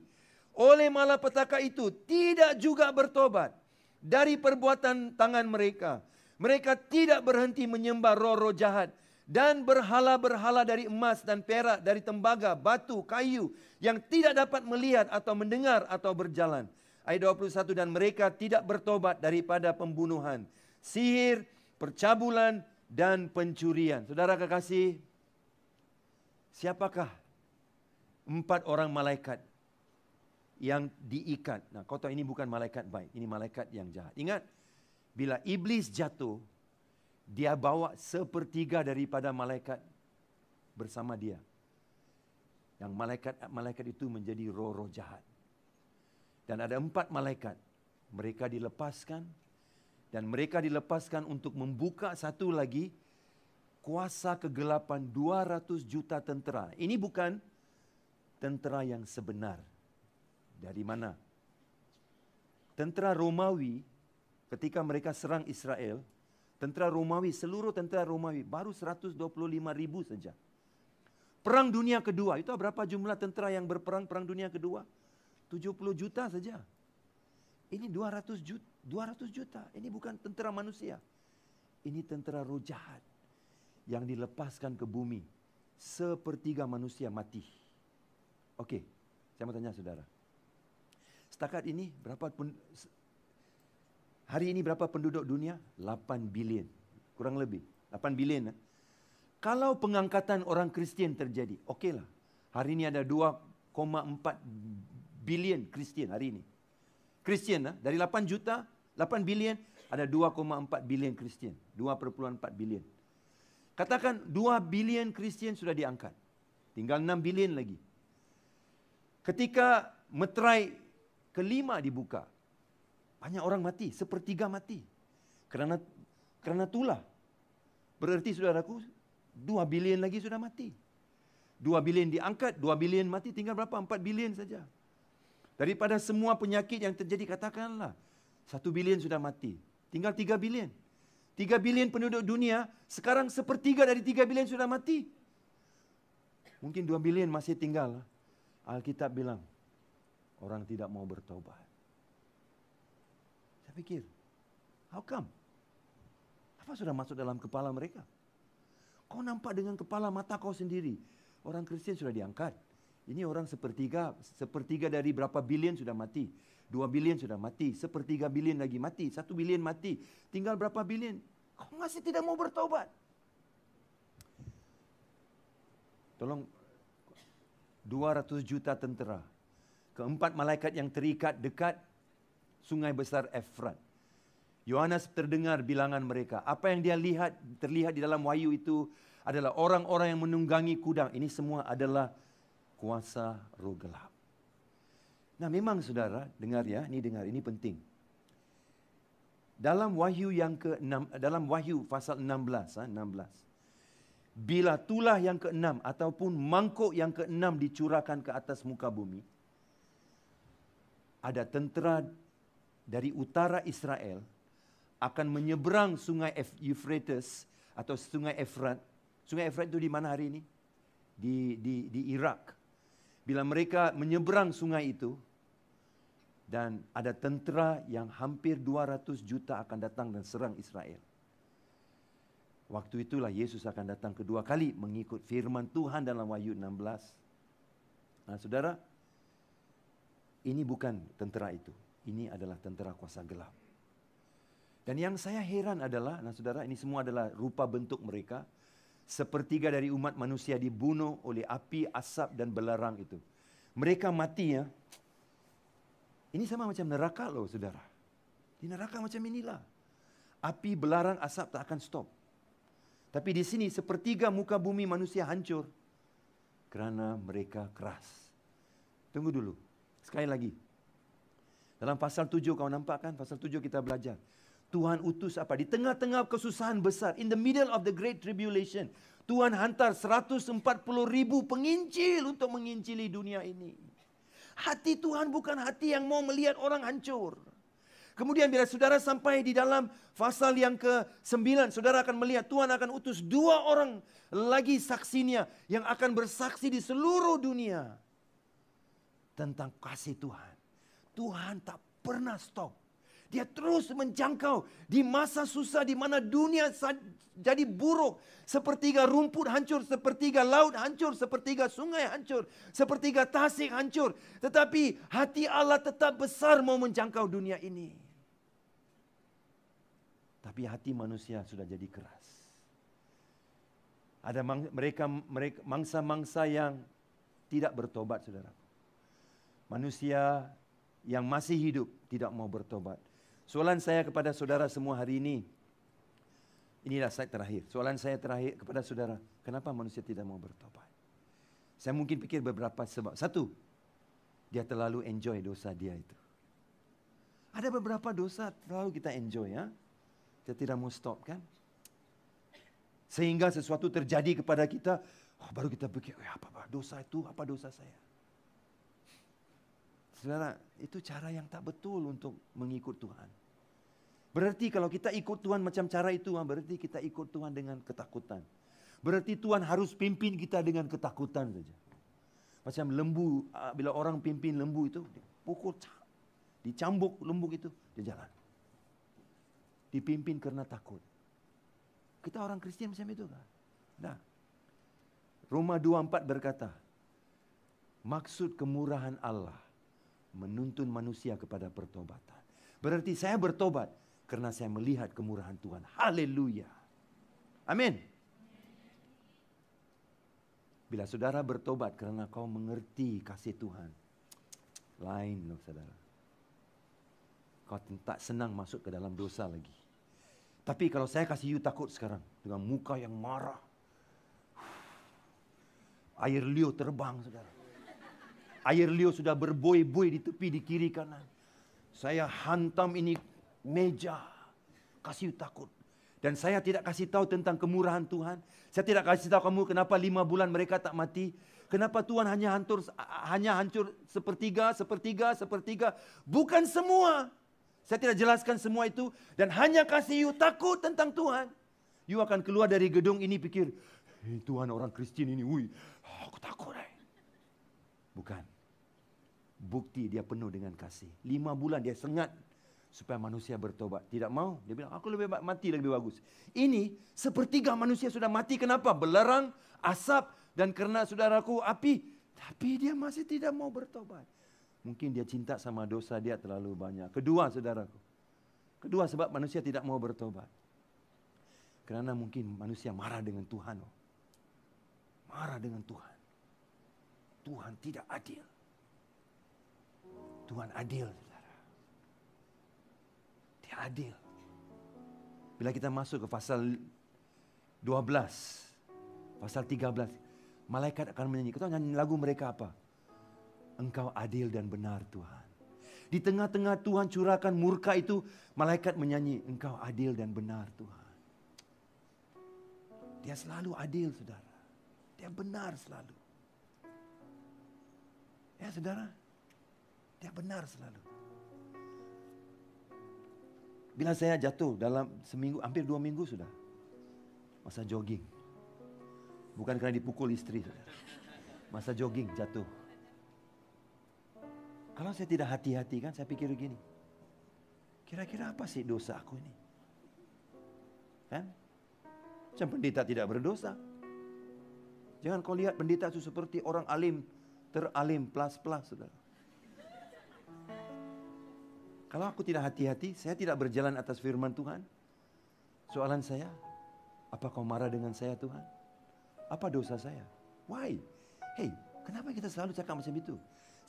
Oleh malapetaka itu tidak juga bertobat dari perbuatan tangan mereka. Mereka. Mereka tidak berhenti menyembah roh-roh jahat dan berhala-berhala dari emas dan perak, dari tembaga, batu, kayu yang tidak dapat melihat atau mendengar atau berjalan. Ayat 21 dan mereka tidak bertobat daripada pembunuhan, sihir, percabulan dan pencurian. Saudara kekasih, siapakah empat orang malaikat yang diikat? Nah, kota ini bukan malaikat baik, ini malaikat yang jahat. Ingat, bila iblis jatuh, dia bawa sepertiga daripada malaikat bersama dia. Yang malaikat-malaikat itu menjadi roh-roh jahat. Dan ada empat malaikat. Mereka dilepaskan. Dan mereka dilepaskan untuk membuka satu lagi. Kuasa kegelapan 200 juta tentera. Ini bukan tentera yang sebenar. Dari mana? Tentera Romawi ketika mereka serang Israel, tentera Romawi, seluruh tentera Romawi baru 125 ribu saja. Perang Dunia Kedua, itu berapa jumlah tentera yang berperang Perang Dunia Kedua? 70 juta saja. Ini 200 juta, 200 juta. Ini bukan tentera manusia. Ini tentera roh jahat yang dilepaskan ke bumi. Sepertiga manusia mati. Okey, saya mau tanya saudara. Setakat ini, berapa pun Hari ini berapa penduduk dunia? 8 bilion. Kurang lebih. 8 bilion. Eh? Kalau pengangkatan orang Kristian terjadi, okeylah. Hari ini ada 2,4 bilion Kristian hari ini. Kristian, eh? dari 8 juta, 8 bilion, ada 2,4 bilion Kristian. 2,4 bilion. Katakan 2 bilion Kristian sudah diangkat. Tinggal 6 bilion lagi. Ketika meterai kelima dibuka, banyak orang mati, sepertiga mati. Kerana kerana itulah. Bererti saudaraku, dua bilion lagi sudah mati. Dua bilion diangkat, dua bilion mati, tinggal berapa? Empat bilion saja. Daripada semua penyakit yang terjadi, katakanlah, satu bilion sudah mati. Tinggal tiga bilion. Tiga bilion penduduk dunia, sekarang sepertiga dari tiga bilion sudah mati. Mungkin dua bilion masih tinggal. Alkitab bilang, orang tidak mau bertobat fikir, how come? Apa sudah masuk dalam kepala mereka? Kau nampak dengan kepala mata kau sendiri. Orang Kristian sudah diangkat. Ini orang sepertiga, sepertiga dari berapa bilion sudah mati. Dua bilion sudah mati. Sepertiga bilion lagi mati. Satu bilion mati. Tinggal berapa bilion? Kau masih tidak mau bertobat. Tolong dua ratus juta tentera. Keempat malaikat yang terikat dekat sungai besar Efrat. Yohanes terdengar bilangan mereka. Apa yang dia lihat terlihat di dalam wahyu itu adalah orang-orang yang menunggangi kudang. Ini semua adalah kuasa roh gelap. Nah, memang saudara, dengar ya, ini dengar, ini penting. Dalam wahyu yang ke-6, dalam wahyu pasal 16, 16. Ha, Bila tulah yang ke keenam ataupun mangkuk yang ke keenam dicurahkan ke atas muka bumi, ada tentera dari utara Israel akan menyeberang sungai Euphrates atau sungai Efrat. Sungai Efrat itu di mana hari ini? Di, di, di Irak. Bila mereka menyeberang sungai itu, dan ada tentera yang hampir 200 juta akan datang dan serang Israel. Waktu itulah Yesus akan datang kedua kali mengikut firman Tuhan dalam Wahyu 16. Nah saudara, ini bukan tentera itu. ini adalah tentera kuasa gelap. Dan yang saya heran adalah, nah saudara, ini semua adalah rupa bentuk mereka. Sepertiga dari umat manusia dibunuh oleh api, asap dan belerang itu. Mereka mati ya. Ini sama macam neraka loh saudara. Di neraka macam inilah. Api, belarang, asap tak akan stop. Tapi di sini sepertiga muka bumi manusia hancur. Kerana mereka keras. Tunggu dulu. Sekali lagi, Dalam pasal 7 kau nampak kan? Pasal 7 kita belajar. Tuhan utus apa? Di tengah-tengah kesusahan besar. In the middle of the great tribulation. Tuhan hantar 140 ribu penginjil untuk menginjili dunia ini. Hati Tuhan bukan hati yang mau melihat orang hancur. Kemudian bila saudara sampai di dalam pasal yang ke-9, saudara akan melihat Tuhan akan utus dua orang lagi saksinya yang akan bersaksi di seluruh dunia tentang kasih Tuhan. Tuhan tak pernah stop. Dia terus menjangkau di masa susah di mana dunia jadi buruk. Sepertiga rumput hancur, sepertiga laut hancur, sepertiga sungai hancur, sepertiga tasik hancur. Tetapi hati Allah tetap besar mau menjangkau dunia ini. Tapi hati manusia sudah jadi keras. Ada mang- mereka, mereka mangsa-mangsa yang tidak bertobat, saudara. Manusia yang masih hidup tidak mau bertobat. Soalan saya kepada saudara semua hari ini. Inilah saya terakhir. Soalan saya terakhir kepada saudara. Kenapa manusia tidak mau bertobat? Saya mungkin fikir beberapa sebab. Satu, dia terlalu enjoy dosa dia itu. Ada beberapa dosa terlalu kita enjoy ya. Ha? Kita tidak mau stop kan. Sehingga sesuatu terjadi kepada kita. Oh, baru kita fikir, eh, apa, apa dosa itu, apa dosa saya. Saudara, itu cara yang tak betul untuk mengikut Tuhan. Berarti kalau kita ikut Tuhan macam cara itu, ah, berarti kita ikut Tuhan dengan ketakutan. Berarti Tuhan harus pimpin kita dengan ketakutan saja. Macam lembu, ah, bila orang pimpin lembu itu, pukul, dicambuk lembu itu, dia jalan. Dipimpin kerana takut. Kita orang Kristian macam itu. Kan? Nah, Roma 24 berkata, maksud kemurahan Allah menuntun manusia kepada pertobatan. Berarti saya bertobat karena saya melihat kemurahan Tuhan. Haleluya. Amin. Bila saudara bertobat karena kau mengerti kasih Tuhan, lain loh saudara. Kau tak senang masuk ke dalam dosa lagi. Tapi kalau saya kasih you takut sekarang dengan muka yang marah, air liu terbang saudara. Air liur sudah berbuih-buih di tepi di kiri kanan. Saya hantam ini meja. Kasih takut. Dan saya tidak kasih tahu tentang kemurahan Tuhan. Saya tidak kasih tahu kamu kenapa lima bulan mereka tak mati. Kenapa Tuhan hanya hancur, hanya hancur sepertiga, sepertiga, sepertiga. Bukan semua. Saya tidak jelaskan semua itu. Dan hanya kasih you takut tentang Tuhan. You akan keluar dari gedung ini pikir, hey, Tuhan orang Kristen ini, wui, aku takut. Eh. Bukan. bukti dia penuh dengan kasih. Lima bulan dia sengat supaya manusia bertobat. Tidak mau. Dia bilang, aku lebih baik mati lebih bagus. Ini sepertiga manusia sudah mati. Kenapa? Belerang, asap, dan kerana saudaraku api. Tapi dia masih tidak mau bertobat. Mungkin dia cinta sama dosa dia terlalu banyak. Kedua, saudaraku. Kedua, sebab manusia tidak mau bertobat. Kerana mungkin manusia marah dengan Tuhan. Oh. Marah dengan Tuhan. Tuhan tidak adil. Tuhan adil, saudara. Dia adil. Bila kita masuk ke pasal 12, pasal 13, malaikat akan menyanyi. Kita nyanyi lagu mereka apa? Engkau adil dan benar Tuhan. Di tengah-tengah Tuhan curahkan murka itu, malaikat menyanyi, engkau adil dan benar Tuhan. Dia selalu adil, saudara. Dia benar selalu. Ya, saudara. Ya benar selalu. Bila saya jatuh dalam seminggu, hampir dua minggu sudah. Masa jogging. Bukan karena dipukul istri. Masa jogging jatuh. Kalau saya tidak hati-hati kan, saya pikir begini. Kira-kira apa sih dosa aku ini? Kan? Macam pendeta tidak berdosa. Jangan kau lihat pendeta itu seperti orang alim, teralim, plus-plus, saudara. Kalau aku tidak hati-hati, saya tidak berjalan atas firman Tuhan. Soalan saya, apa kau marah dengan saya Tuhan? Apa dosa saya? Why? Hey, kenapa kita selalu cakap macam itu?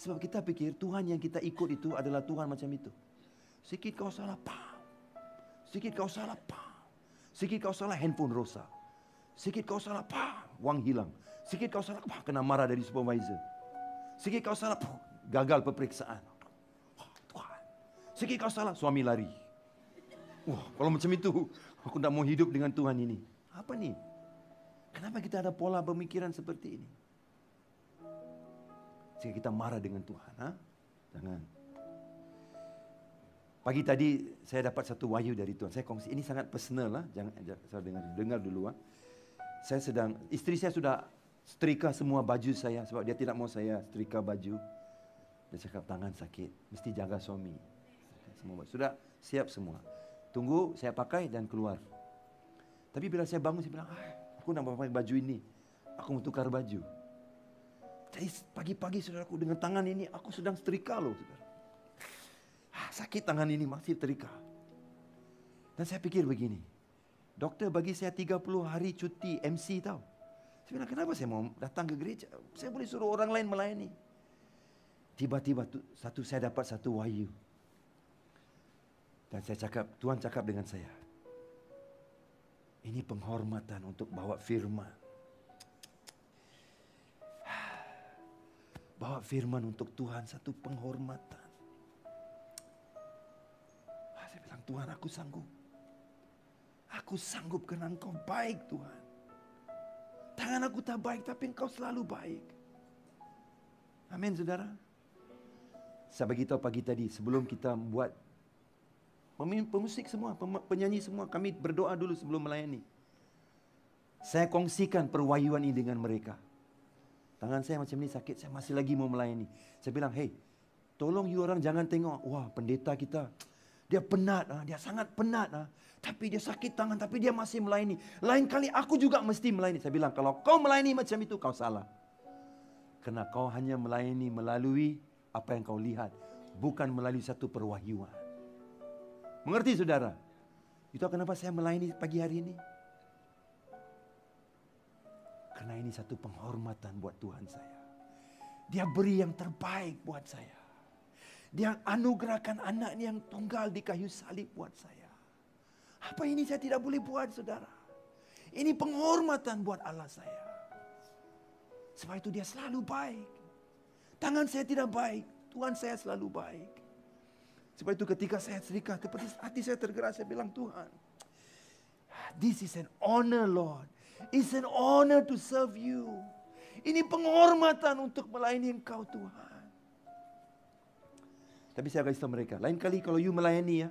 Sebab kita pikir Tuhan yang kita ikut itu adalah Tuhan macam itu. Sikit kau salah, pa, Sikit kau salah, pa, Sikit kau salah, handphone rosak. Sikit kau salah, pa, Wang hilang. Sikit kau salah, pa, Kena marah dari supervisor. Sikit kau salah, pa, Gagal peperiksaan. Sikit kau salah, suami lari. Wah, kalau macam itu, aku tak mau hidup dengan Tuhan ini. Apa ni? Kenapa kita ada pola pemikiran seperti ini? Jika kita marah dengan Tuhan. Ha? Jangan. Pagi tadi saya dapat satu wayu dari Tuhan. Saya kongsi. Ini sangat personal lah. Jangan, jangan saya dengar, dengar dulu lah. Saya sedang istri saya sudah setrika semua baju saya sebab dia tidak mau saya setrika baju. Dia cakap tangan sakit, mesti jaga suami semua baju. Sudah siap semua. Tunggu saya pakai dan keluar. Tapi bila saya bangun saya bilang, ah, aku nak pakai baju ini. Aku mau tukar baju. Jadi pagi-pagi saudaraku dengan tangan ini aku sedang setrika loh saudara. Ah, sakit tangan ini masih terika. Dan saya pikir begini. Doktor bagi saya 30 hari cuti MC tau. Saya bilang kenapa saya mau datang ke gereja? Saya boleh suruh orang lain melayani. Tiba-tiba satu saya dapat satu wahyu. Dan saya cakap, Tuhan cakap dengan saya. Ini penghormatan untuk bawa firman. Bawa firman untuk Tuhan satu penghormatan. Ah, saya bilang, Tuhan aku sanggup. Aku sanggup karena kau baik Tuhan. Tangan aku tak baik tapi engkau selalu baik. Amin saudara. Saya beritahu pagi tadi sebelum kita buat Pemusik semua, penyanyi semua, kami berdoa dulu sebelum melayani. Saya kongsikan perwayuan ini dengan mereka. Tangan saya macam ni sakit, saya masih lagi mau melayani. Saya bilang, hey, tolong you orang jangan tengok. Wah, pendeta kita, dia penat, ah, dia sangat penat. Ah. Tapi dia sakit tangan, tapi dia masih melayani. Lain kali aku juga mesti melayani. Saya bilang, kalau kau melayani macam itu, kau salah. Karena kau hanya melayani melalui apa yang kau lihat. Bukan melalui satu perwahyuan. Mengerti saudara? Itu kenapa saya melayani pagi hari ini. Karena ini satu penghormatan buat Tuhan saya. Dia beri yang terbaik buat saya. Dia anugerahkan anaknya yang tunggal di kayu salib buat saya. Apa ini saya tidak boleh buat saudara? Ini penghormatan buat Allah saya. Sebab itu dia selalu baik. Tangan saya tidak baik, Tuhan saya selalu baik. Sebab itu ketika saya cerita, seperti hati saya tergerak, saya bilang Tuhan, this is an honor Lord. It's an honor to serve you. Ini penghormatan untuk melayani engkau Tuhan. Tapi saya kasih tahu mereka, lain kali kalau you melayani ya,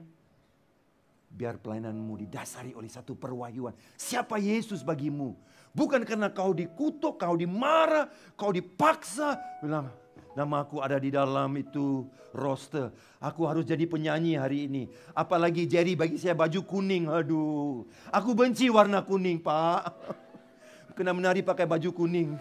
biar pelayananmu didasari oleh satu perwahyuan. Siapa Yesus bagimu? Bukan karena kau dikutuk, kau dimarah, kau dipaksa. Bilang, Nama aku ada di dalam itu roster. Aku harus jadi penyanyi hari ini. Apalagi Jerry bagi saya baju kuning. Aduh. Aku benci warna kuning, Pak. Kena menari pakai baju kuning.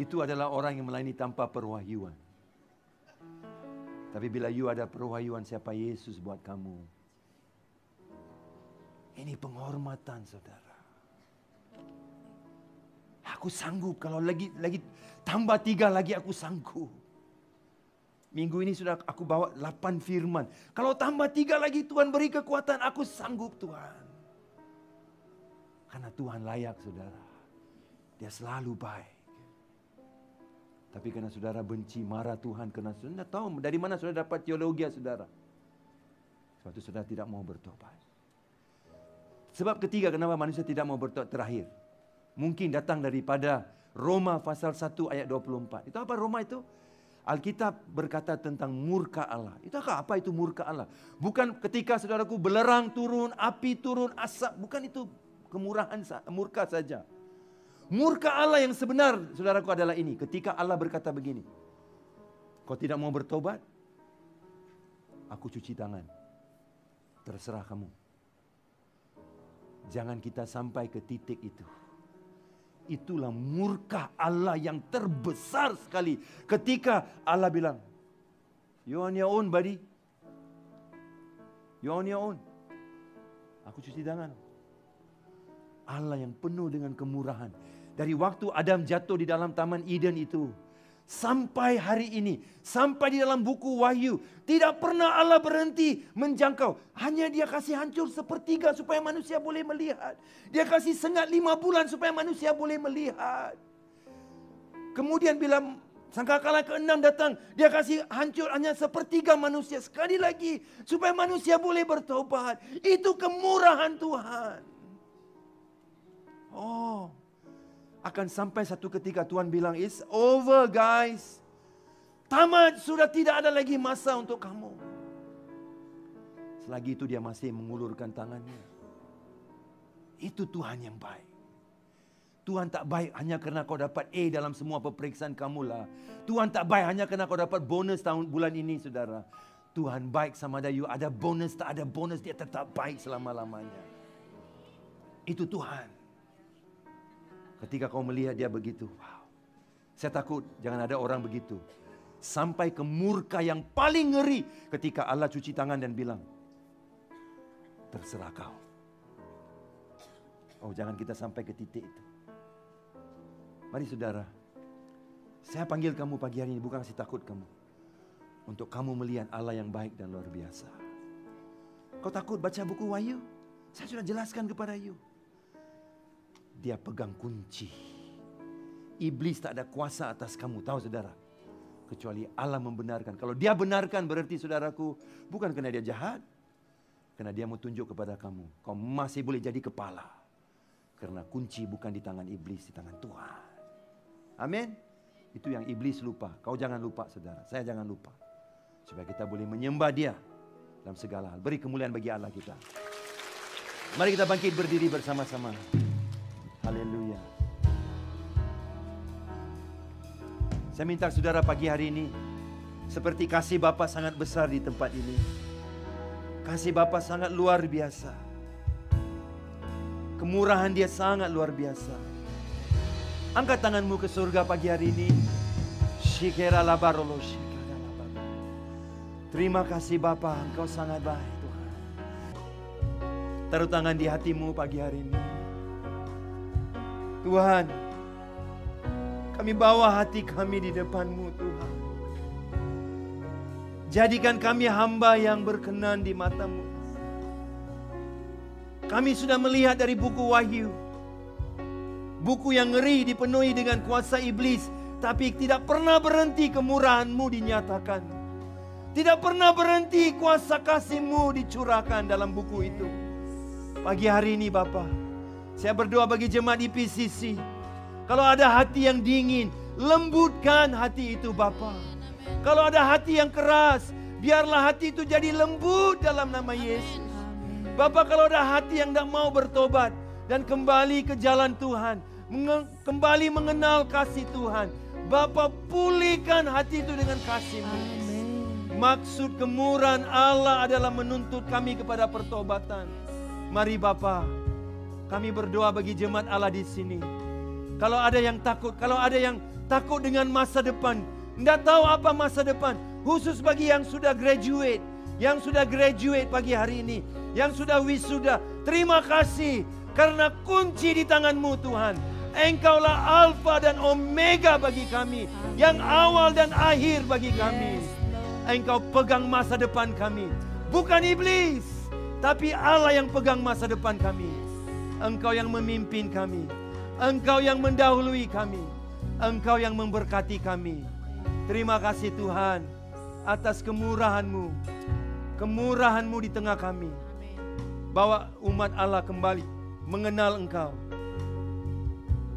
Itu adalah orang yang melayani tanpa perwahyuan. Tapi bila you ada perwahyuan siapa Yesus buat kamu. Ini penghormatan saudara. Aku sanggup kalau lagi lagi tambah tiga lagi aku sanggup. Minggu ini sudah aku bawa delapan firman. Kalau tambah tiga lagi Tuhan beri kekuatan, aku sanggup Tuhan. Karena Tuhan layak saudara. Dia selalu baik. Tapi karena saudara benci, marah Tuhan. Karena saudara tahu dari mana saudara dapat teologi saudara. Suatu saudara tidak mau bertobat. Sebab ketiga kenapa manusia tidak mau bertobat terakhir. Mungkin datang daripada Roma pasal 1 ayat 24. Itu apa Roma itu? Alkitab berkata tentang murka Allah. Itu apa itu murka Allah? Bukan ketika saudaraku belerang turun, api turun, asap. Bukan itu kemurahan murka saja. Murka Allah yang sebenar saudaraku adalah ini. Ketika Allah berkata begini. Kau tidak mau bertobat? Aku cuci tangan. Terserah kamu. Jangan kita sampai ke titik itu. Itulah murka Allah yang terbesar sekali. Ketika Allah bilang, You on your own, buddy. You on your own. Aku cuci tangan. Allah yang penuh dengan kemurahan. Dari waktu Adam jatuh di dalam taman Eden itu, sampai hari ini, sampai di dalam buku Wahyu, tidak pernah Allah berhenti menjangkau. Hanya dia kasih hancur sepertiga supaya manusia boleh melihat. Dia kasih sengat lima bulan supaya manusia boleh melihat. Kemudian bila sangkakala keenam datang, dia kasih hancur hanya sepertiga manusia sekali lagi supaya manusia boleh bertobat. Itu kemurahan Tuhan. Oh, akan sampai satu ketika Tuhan bilang, it's over guys. Tamat, sudah tidak ada lagi masa untuk kamu. Selagi itu dia masih mengulurkan tangannya. Itu Tuhan yang baik. Tuhan tak baik hanya kerana kau dapat A dalam semua peperiksaan kamu lah. Tuhan tak baik hanya kerana kau dapat bonus tahun bulan ini saudara. Tuhan baik sama ada you ada bonus tak ada bonus dia tetap baik selama-lamanya. Itu Tuhan. Ketika kau melihat dia begitu, wow. Saya takut jangan ada orang begitu. Sampai ke murka yang paling ngeri ketika Allah cuci tangan dan bilang, terserah kau. Oh jangan kita sampai ke titik itu. Mari saudara, saya panggil kamu pagi hari ini bukan kasih takut kamu. Untuk kamu melihat Allah yang baik dan luar biasa. Kau takut baca buku Wahyu? Saya sudah jelaskan kepada you. Dia pegang kunci. Iblis tak ada kuasa atas kamu, tahu saudara? Kecuali Allah membenarkan. Kalau dia benarkan berarti saudaraku, bukan karena dia jahat. Karena dia mau tunjuk kepada kamu, kau masih boleh jadi kepala. Karena kunci bukan di tangan iblis, di tangan Tuhan. Amin. Itu yang iblis lupa. Kau jangan lupa saudara, saya jangan lupa. Supaya kita boleh menyembah dia dalam segala hal. Beri kemuliaan bagi Allah kita. Mari kita bangkit berdiri bersama-sama. Haleluya. Saya minta saudara pagi hari ini, seperti kasih Bapa sangat besar di tempat ini. Kasih Bapa sangat luar biasa. Kemurahan dia sangat luar biasa. Angkat tanganmu ke surga pagi hari ini. Shikera labarolo shikera labarolo. Terima kasih Bapa, Engkau sangat baik Tuhan. Taruh tangan di hatimu pagi hari ini. Tuhan, kami bawa hati kami di depan-Mu Tuhan. Jadikan kami hamba yang berkenan di matamu. Kami sudah melihat dari buku Wahyu. Buku yang ngeri dipenuhi dengan kuasa iblis. Tapi tidak pernah berhenti kemurahanmu dinyatakan. Tidak pernah berhenti kuasa kasihmu dicurahkan dalam buku itu. Pagi hari ini Bapak, saya berdoa bagi jemaat di PCC. Kalau ada hati yang dingin, lembutkan hati itu Bapa. Kalau ada hati yang keras, biarlah hati itu jadi lembut dalam nama Yesus. Bapa kalau ada hati yang tidak mau bertobat dan kembali ke jalan Tuhan, kembali mengenal kasih Tuhan, Bapa pulihkan hati itu dengan kasih-Mu. Maksud kemurahan Allah adalah menuntut kami kepada pertobatan. Mari Bapak, kami berdoa bagi jemaat Allah di sini. Kalau ada yang takut, kalau ada yang takut dengan masa depan, tidak tahu apa masa depan, khusus bagi yang sudah graduate, yang sudah graduate pagi hari ini, yang sudah wisuda, terima kasih karena kunci di tanganmu Tuhan. Engkaulah Alfa dan Omega bagi kami, yang awal dan akhir bagi kami. Engkau pegang masa depan kami, bukan iblis, tapi Allah yang pegang masa depan kami. Engkau yang memimpin kami. Engkau yang mendahului kami. Engkau yang memberkati kami. Terima kasih Tuhan atas kemurahan-Mu. Kemurahan-Mu di tengah kami. Bawa umat Allah kembali mengenal Engkau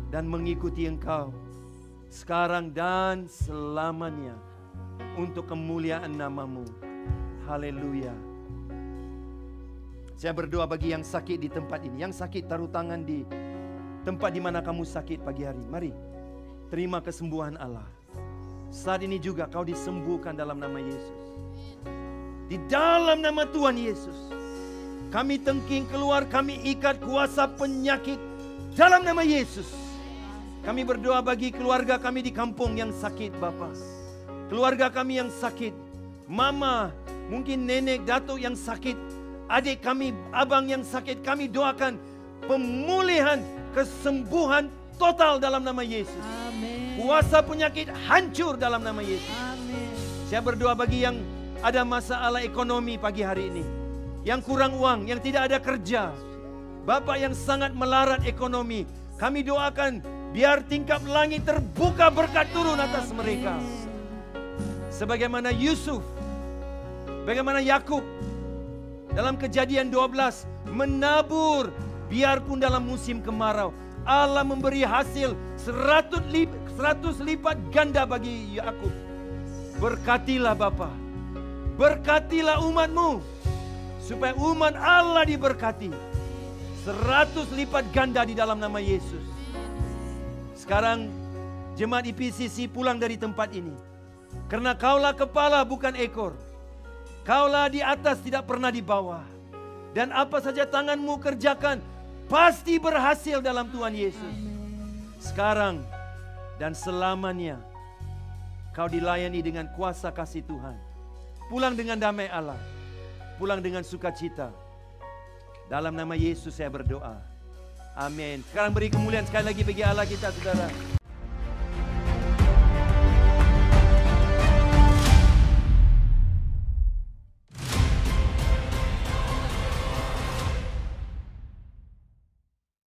dan mengikuti Engkau sekarang dan selamanya untuk kemuliaan namamu. Haleluya. Saya berdoa bagi yang sakit di tempat ini. Yang sakit taruh tangan di tempat di mana kamu sakit pagi hari. Mari terima kesembuhan Allah. Saat ini juga kau disembuhkan dalam nama Yesus. Di dalam nama Tuhan Yesus. Kami tengking keluar, kami ikat kuasa penyakit dalam nama Yesus. Kami berdoa bagi keluarga kami di kampung yang sakit Bapa. Keluarga kami yang sakit, mama, mungkin nenek, datuk yang sakit, adik kami, abang yang sakit, kami doakan pemulihan, kesembuhan total dalam nama Yesus. Amin. Kuasa penyakit hancur dalam nama Yesus. Amin. Saya berdoa bagi yang ada masalah ekonomi pagi hari ini. Yang kurang uang, yang tidak ada kerja. bapa yang sangat melarat ekonomi. Kami doakan biar tingkap langit terbuka berkat turun atas mereka. Sebagaimana Yusuf, bagaimana Yakub Dalam kejadian 12, menabur biarpun dalam musim kemarau. Allah memberi hasil 100 lipat, 100 lipat ganda bagi Yakub. Berkatilah Bapa. Berkatilah umatmu. Supaya umat Allah diberkati. 100 lipat ganda di dalam nama Yesus. Sekarang jemaat IPCC pulang dari tempat ini. Karena kaulah kepala bukan ekor. Kaulah di atas tidak pernah di bawah. Dan apa saja tanganmu kerjakan pasti berhasil dalam Tuhan Yesus. Sekarang dan selamanya kau dilayani dengan kuasa kasih Tuhan. Pulang dengan damai Allah. Pulang dengan sukacita. Dalam nama Yesus saya berdoa. Amin. Sekarang beri kemuliaan sekali lagi bagi Allah kita saudara.